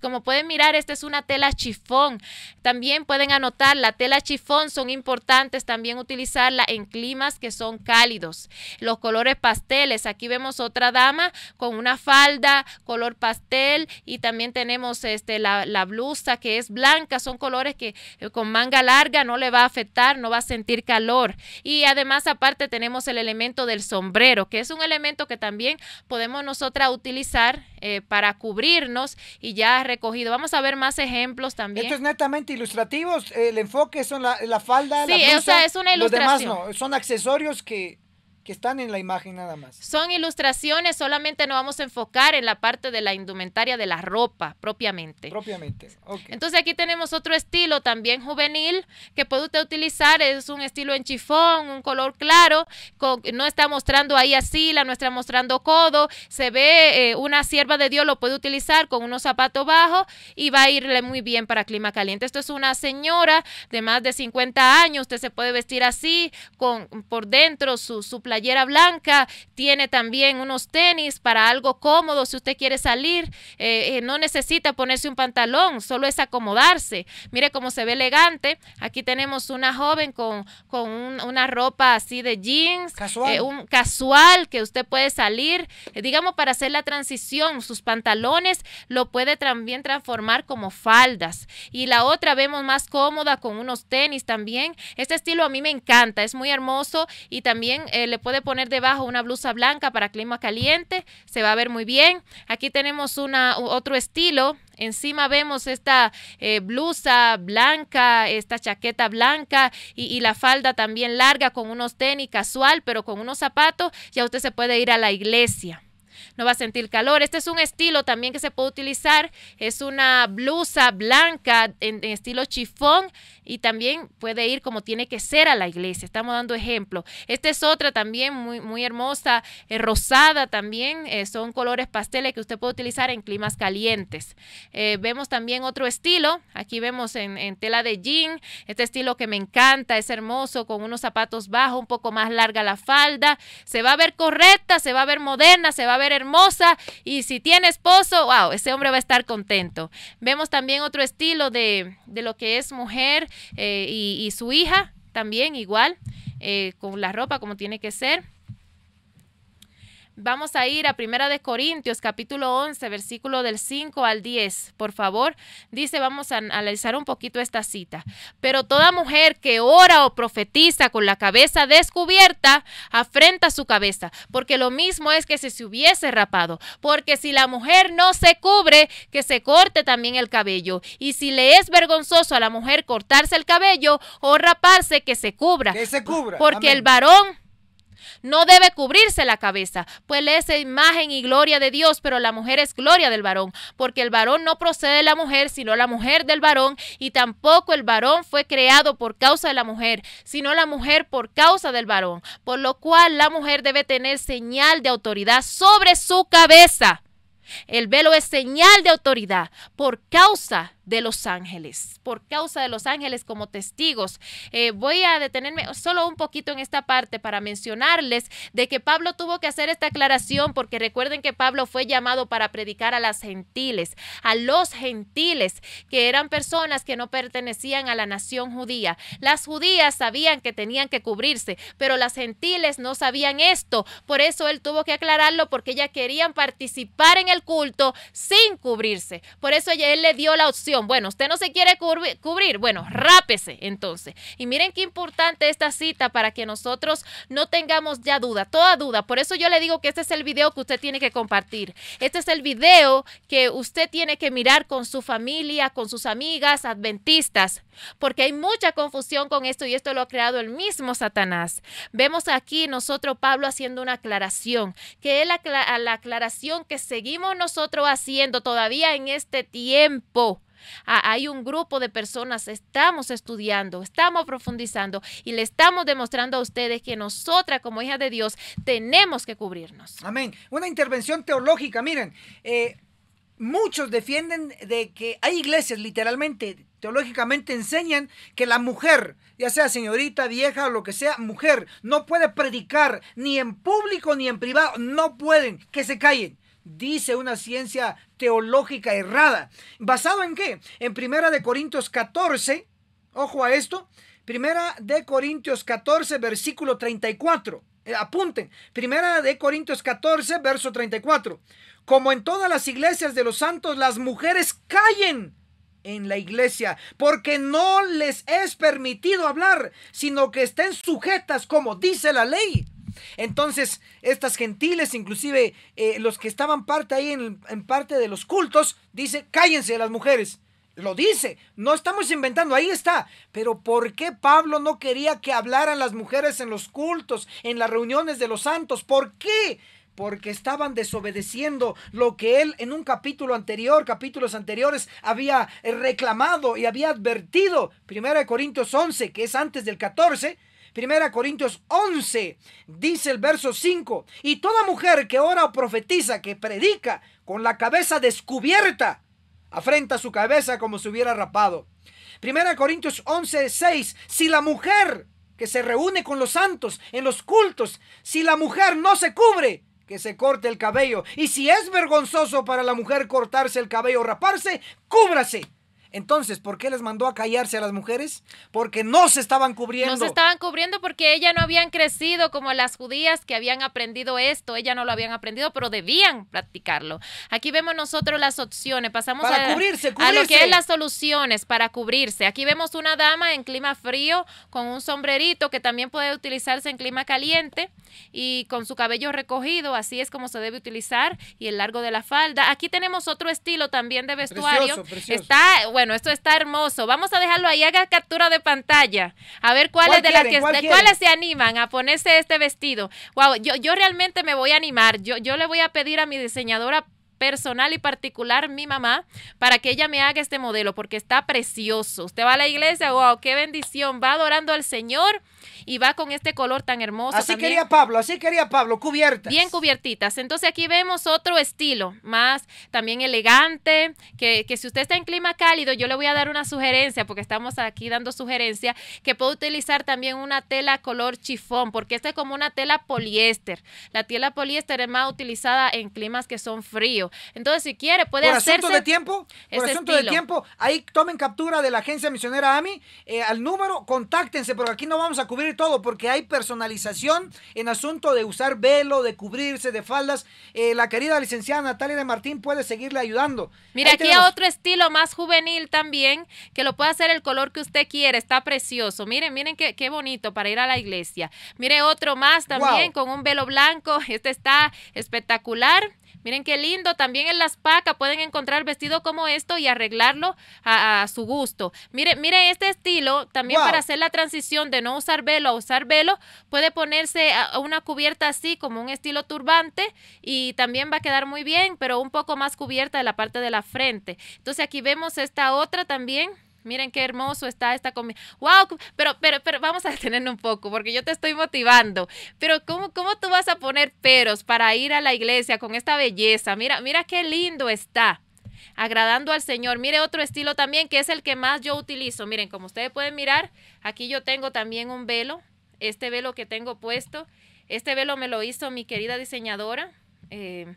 como pueden mirar, esta es una tela chifón. También pueden anotar, la tela chifón son importantes también utilizarla en climas que son cálidos. Los colores pasteles, aquí vemos otra dama con una falda color pastel y también tenemos este, la, blusa que es blanca, son colores que eh, con manga larga no le va a afectar, no va a sentir calor. Y además aparte tenemos el elemento del sombrero, que es un elemento que también podemos nosotras utilizar eh, para cubrirnos y ya recogido. Vamos a ver más ejemplos también. Esto es netamente ilustrativos. El enfoque son la, falda, la blusa. o sea, es una ilustración. Los demás no, son accesorios que que están en la imagen nada más. Son ilustraciones, solamente nos vamos a enfocar en la parte de la indumentaria de la ropa propiamente. Propiamente, Entonces aquí tenemos otro estilo también juvenil que puede usted utilizar, es un estilo en chifón, un color claro, con, no está mostrando ahí así, la nuestra mostrando codo, se ve eh, una sierva de Dios, lo puede utilizar con unos zapatos bajos y va a irle muy bien para clima caliente. Esto es una señora de más de 50 años, usted se puede vestir así, con por dentro su, su playera blanca, tiene también unos tenis para algo cómodo si usted quiere salir, eh, eh, no necesita ponerse un pantalón, solo es acomodarse. Mire cómo se ve elegante. Aquí tenemos una joven con, una ropa así de jeans, casual. Eh, un casual que usted puede salir, digamos, para hacer la transición. Sus pantalones lo puede también transformar como faldas. Y la otra vemos más cómoda con unos tenis también. Este estilo a mí me encanta, es muy hermoso y también le puede poner debajo una blusa blanca para clima caliente, se va a ver muy bien. Aquí tenemos una, otro estilo. Encima vemos esta eh, blusa blanca, esta chaqueta blanca y, la falda también larga con unos tenis casual, pero con unos zapatos. Ya usted se puede ir a la iglesia no va a sentir calor. Este es un estilo también que se puede utilizar, es una blusa blanca en, estilo chifón y también puede ir como tiene que ser a la iglesia. Estamos dando ejemplo. Esta es otra también muy, muy hermosa, eh, rosada también, eh, son colores pasteles que usted puede utilizar en climas calientes. Eh, vemos también otro estilo, aquí vemos en, en tela de jean, este estilo que me encanta, es hermoso, con unos zapatos bajos, un poco más larga la falda, se va a ver correcta, se va a ver moderna, se va a ver hermosa y si tiene esposo, wow, ese hombre va a estar contento. Vemos también otro estilo de, de lo que es mujer eh, y, su hija, también igual, eh, con la ropa como tiene que ser. Vamos a ir a Primera de Corintios, capítulo 11, versículo del 5 al 10. Por favor, dice, vamos a analizar un poquito esta cita. Pero toda mujer que ora o profetiza con la cabeza descubierta, afrenta su cabeza, porque lo mismo es que si se hubiese rapado, porque si la mujer no se cubre, que se corte también el cabello. Y si le es vergonzoso a la mujer cortarse el cabello o raparse, que se cubra. Que se cubra. Porque el varón no debe cubrirse la cabeza, pues es imagen y gloria de Dios, pero la mujer es gloria del varón, porque el varón no procede de la mujer, sino la mujer del varón, y tampoco el varón fue creado por causa de la mujer, sino la mujer por causa del varón, por lo cual la mujer debe tener señal de autoridad sobre su cabeza. El velo es señal de autoridad por causa de los ángeles, por causa de los ángeles como testigos. Eh, voy a detenerme solo un poquito en esta parte para mencionarles de que Pablo tuvo que hacer esta aclaración porque recuerden que Pablo fue llamado para predicar a las gentiles, a los gentiles, que eran personas que no pertenecían a la nación judía. Las judías sabían que tenían que cubrirse, pero las gentiles no sabían esto. Por eso él tuvo que aclararlo porque ellas querían participar en el culto sin cubrirse. Por eso él le dio la opción bueno, usted no se quiere cubrir. Bueno, rápese entonces. Y miren qué importante esta cita para que nosotros no tengamos ya duda, toda duda. Por eso yo le digo que este es el video que usted tiene que compartir. Este es el video que usted tiene que mirar con su familia, con sus amigas adventistas, porque hay mucha confusión con esto y esto lo ha creado el mismo Satanás. Vemos aquí nosotros, Pablo, haciendo una aclaración, que es la, la aclaración que seguimos nosotros haciendo todavía en este tiempo Ah, hay un grupo de personas, estamos estudiando, estamos profundizando y le estamos demostrando a ustedes que nosotras como hijas de Dios tenemos que cubrirnos. Amén. Una intervención teológica, miren, eh, muchos defienden de que hay iglesias literalmente teológicamente enseñan que la mujer, ya sea señorita, vieja o lo que sea, mujer, no puede predicar ni en público ni en privado, no pueden, que se callen dice una ciencia teológica errada. ¿Basado en qué? En Primera de Corintios 14, ojo a esto, Primera de Corintios 14, versículo 34. Eh, apunten, Primera de Corintios 14, verso 34. Como en todas las iglesias de los santos, las mujeres callen en la iglesia, porque no les es permitido hablar, sino que estén sujetas como dice la ley entonces, estas gentiles, inclusive eh, los que estaban parte ahí en, parte de los cultos, dice, cállense las mujeres. Lo dice, no estamos inventando, ahí está. Pero ¿por qué Pablo no quería que hablaran las mujeres en los cultos, en las reuniones de los santos? ¿Por qué? Porque estaban desobedeciendo lo que él en un capítulo anterior, capítulos anteriores, había eh, reclamado y había advertido. Primera de Corintios 11, que es antes del 14, Primera Corintios 11 dice el verso 5, y toda mujer que ora o profetiza, que predica con la cabeza descubierta, afrenta su cabeza como si hubiera rapado. Primera Corintios 11, 6, si la mujer que se reúne con los santos en los cultos, si la mujer no se cubre, que se corte el cabello, y si es vergonzoso para la mujer cortarse el cabello o raparse, cúbrase entonces, ¿por qué les mandó a callarse a las mujeres? Porque no se estaban cubriendo. No se estaban cubriendo porque ellas no habían crecido como las judías que habían aprendido esto. Ellas no lo habían aprendido, pero debían practicarlo. Aquí vemos nosotros las opciones. Pasamos a, cubrirse, cubrirse. a lo que es las soluciones para cubrirse. Aquí vemos una dama en clima frío con un sombrerito que también puede utilizarse en clima caliente y con su cabello recogido. Así es como se debe utilizar y el largo de la falda. Aquí tenemos otro estilo también de vestuario. Está, bueno, bueno, esto está hermoso. Vamos a dejarlo ahí, haga captura de pantalla. A ver cuáles de las que se animan a ponerse este vestido. Wow, yo, yo realmente me voy a animar. Yo, yo le voy a pedir a mi diseñadora personal y particular mi mamá para que ella me haga este modelo porque está precioso. Usted va a la iglesia, wow, qué bendición, va adorando al Señor y va con este color tan hermoso. Así quería Pablo, así quería Pablo, cubiertas. Bien cubiertitas. Entonces aquí vemos otro estilo, más también elegante, que, si usted está en clima cálido, yo le voy a dar una sugerencia, porque estamos aquí dando sugerencia, que puede utilizar también una tela color chifón, porque esta es como una tela poliéster. La tela poliéster es más utilizada en climas que son fríos. Entonces, si quiere, puede por Asunto de tiempo, por asunto de tiempo, ahí tomen captura de la agencia misionera AMI, eh, al número, contáctense, porque aquí no vamos a cubrir todo, porque hay personalización en asunto de usar velo, de cubrirse, de faldas. Eh, la querida licenciada Natalia de Martín puede seguirle ayudando. Mira, aquí a otro estilo más juvenil también, que lo puede hacer el color que usted quiere, está precioso. Miren, miren qué, bonito para ir a la iglesia. Mire otro más también con un velo blanco, este está espectacular. Miren qué lindo, también en las pacas pueden encontrar vestido como esto y arreglarlo a, su gusto. Miren, miren este estilo, también para hacer la transición de no usar velo a usar velo, puede ponerse a una cubierta así como un estilo turbante y también va a quedar muy bien, pero un poco más cubierta de la parte de la frente. Entonces aquí vemos esta otra también miren qué hermoso está esta comida. Wow, pero, pero, pero vamos a detenernos un poco porque yo te estoy motivando. Pero ¿cómo, cómo tú vas a poner peros para ir a la iglesia con esta belleza? Mira, mira qué lindo está. Agradando al Señor. Mire otro estilo también que es el que más yo utilizo. Miren, como ustedes pueden mirar, aquí yo tengo también un velo. Este velo que tengo puesto. Este velo me lo hizo mi querida diseñadora. Eh,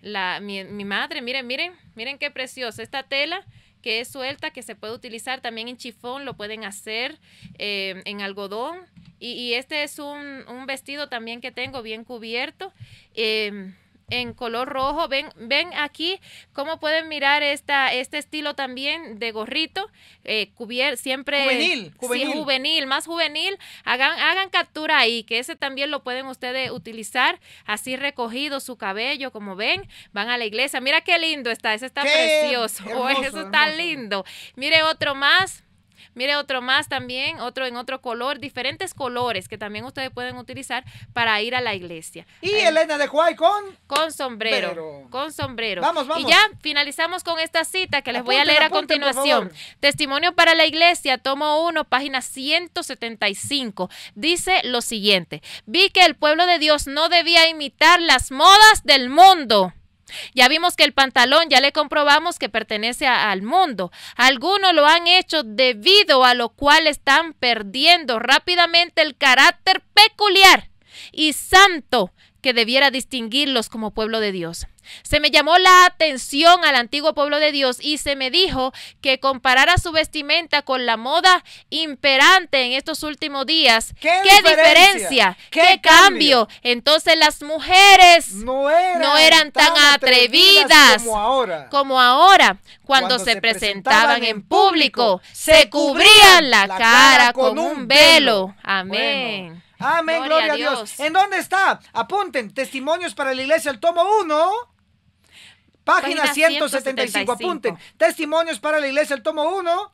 la, mi, mi, madre, miren, miren, miren qué preciosa esta tela que es suelta, que se puede utilizar también en chifón, lo pueden hacer eh, en algodón. Y, y este es un, vestido también que tengo bien cubierto. Em, en color rojo. Ven, ven aquí cómo pueden mirar esta, este estilo también de gorrito, eh, siempre juvenil, más juvenil. Hagan, hagan captura ahí, que ese también lo pueden ustedes utilizar, así recogido su cabello, como ven, van a la iglesia. Mira qué lindo está, ese está precioso, [LAUGHS] eso está lindo. Mire otro más. Mire otro más también, otro en otro color, diferentes colores que también ustedes pueden utilizar para ir a la iglesia. Y Elena de Juárez con... Con sombrero. Con sombrero. Vamos, vamos. Y ya finalizamos con esta cita que les voy a leer a continuación. Testimonio para la iglesia, tomo 1, página 175. Dice lo siguiente, vi que el pueblo de Dios no debía imitar las modas del mundo ya vimos que el pantalón ya le comprobamos que pertenece al mundo. Algunos lo han hecho debido a lo cual están perdiendo rápidamente el carácter peculiar y santo que debiera distinguirlos como pueblo de Dios. Se me llamó la atención al antiguo pueblo de Dios y se me dijo que comparara su vestimenta con la moda imperante en estos últimos días. ¿Qué, diferencia? ¿Qué, cambio? Entonces las mujeres no eran, tan, atrevidas, como ahora. cuando, se, presentaban en público, se cubrían la, cara con un velo. Amén. Amén, gloria, a Dios. ¿En dónde está? Apunten, Testimonios para la Iglesia, el tomo 1. Página, 175. 175, apunten. Testimonios para la Iglesia, el tomo 1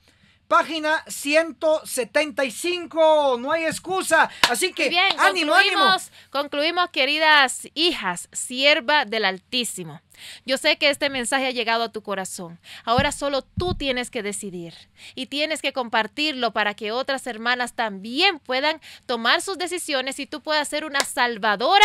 página 175. No hay excusa. Así que, ánimo, ánimo. Concluimos, queridas hijas, sierva del Altísimo. Yo sé que este mensaje ha llegado a tu corazón. Ahora solo tú tienes que decidir y tienes que compartirlo para que otras hermanas también puedan tomar sus decisiones y tú puedas ser una salvadora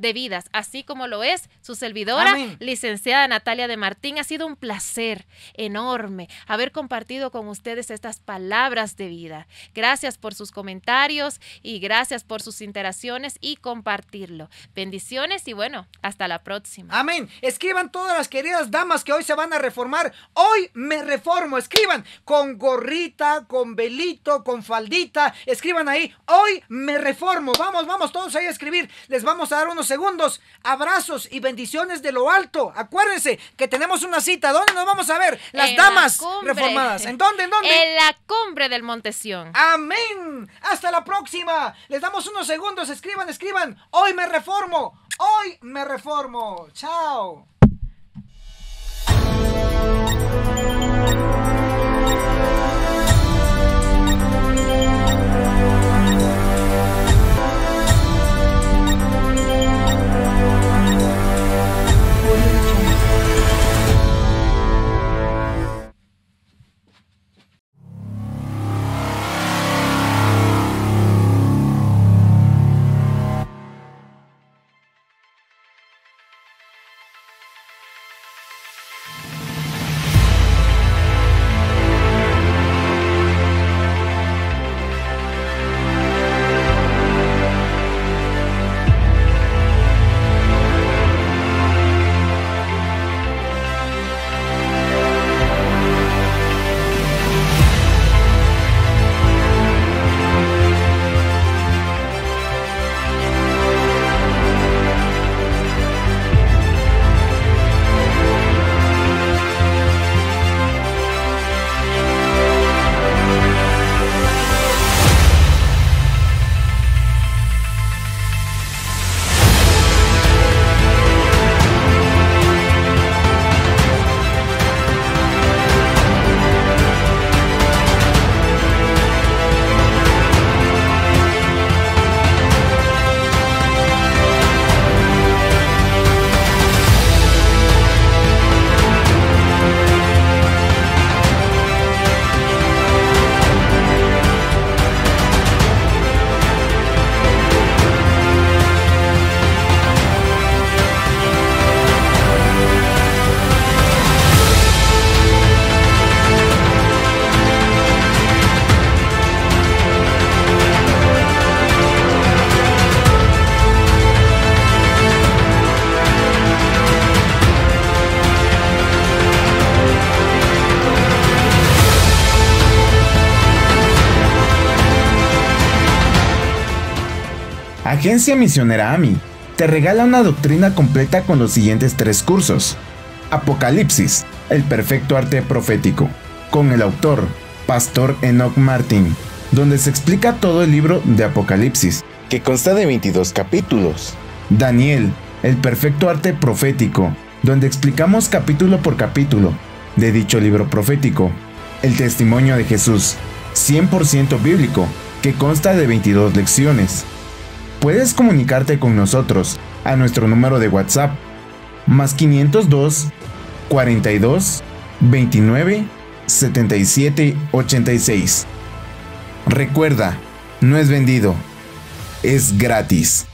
de vidas, así como lo es su servidora, licenciada Natalia de Martín. Ha sido un placer enorme haber compartido con ustedes estas palabras de vida. Gracias por sus comentarios y gracias por sus interacciones y compartirlo. Bendiciones y bueno, hasta la próxima. Amén. Escriban todas las queridas damas que hoy se van a reformar. Hoy me reformo. Escriban con gorrita, con velito, con faldita. Escriban ahí. Hoy me reformo. Vamos, vamos todos ahí a escribir. Les vamos a dar unos segundos. Abrazos y bendiciones de lo alto. Acuérdense que tenemos una cita. ¿Dónde nos vamos a ver? Las damas reformadas. ¿En dónde? ¿En dónde? En la cumbre del Montesión. Amén. Hasta la próxima. Les damos unos segundos. Escriban, escriban. Hoy me reformo. Hoy me reformo. Chao. Agencia Misionera AMI te regala una doctrina completa con los siguientes tres cursos. Apocalipsis, el perfecto arte profético, con el autor, Pastor Enoch Martin, donde se explica todo el libro de Apocalipsis, que consta de 22 capítulos. Daniel, el perfecto arte profético, donde explicamos capítulo por capítulo de dicho libro profético. El testimonio de Jesús, 100% bíblico, que consta de 22 lecciones puedes comunicarte con nosotros a nuestro número de WhatsApp más 502 42 29 77 86. Recuerda, no es vendido, es gratis.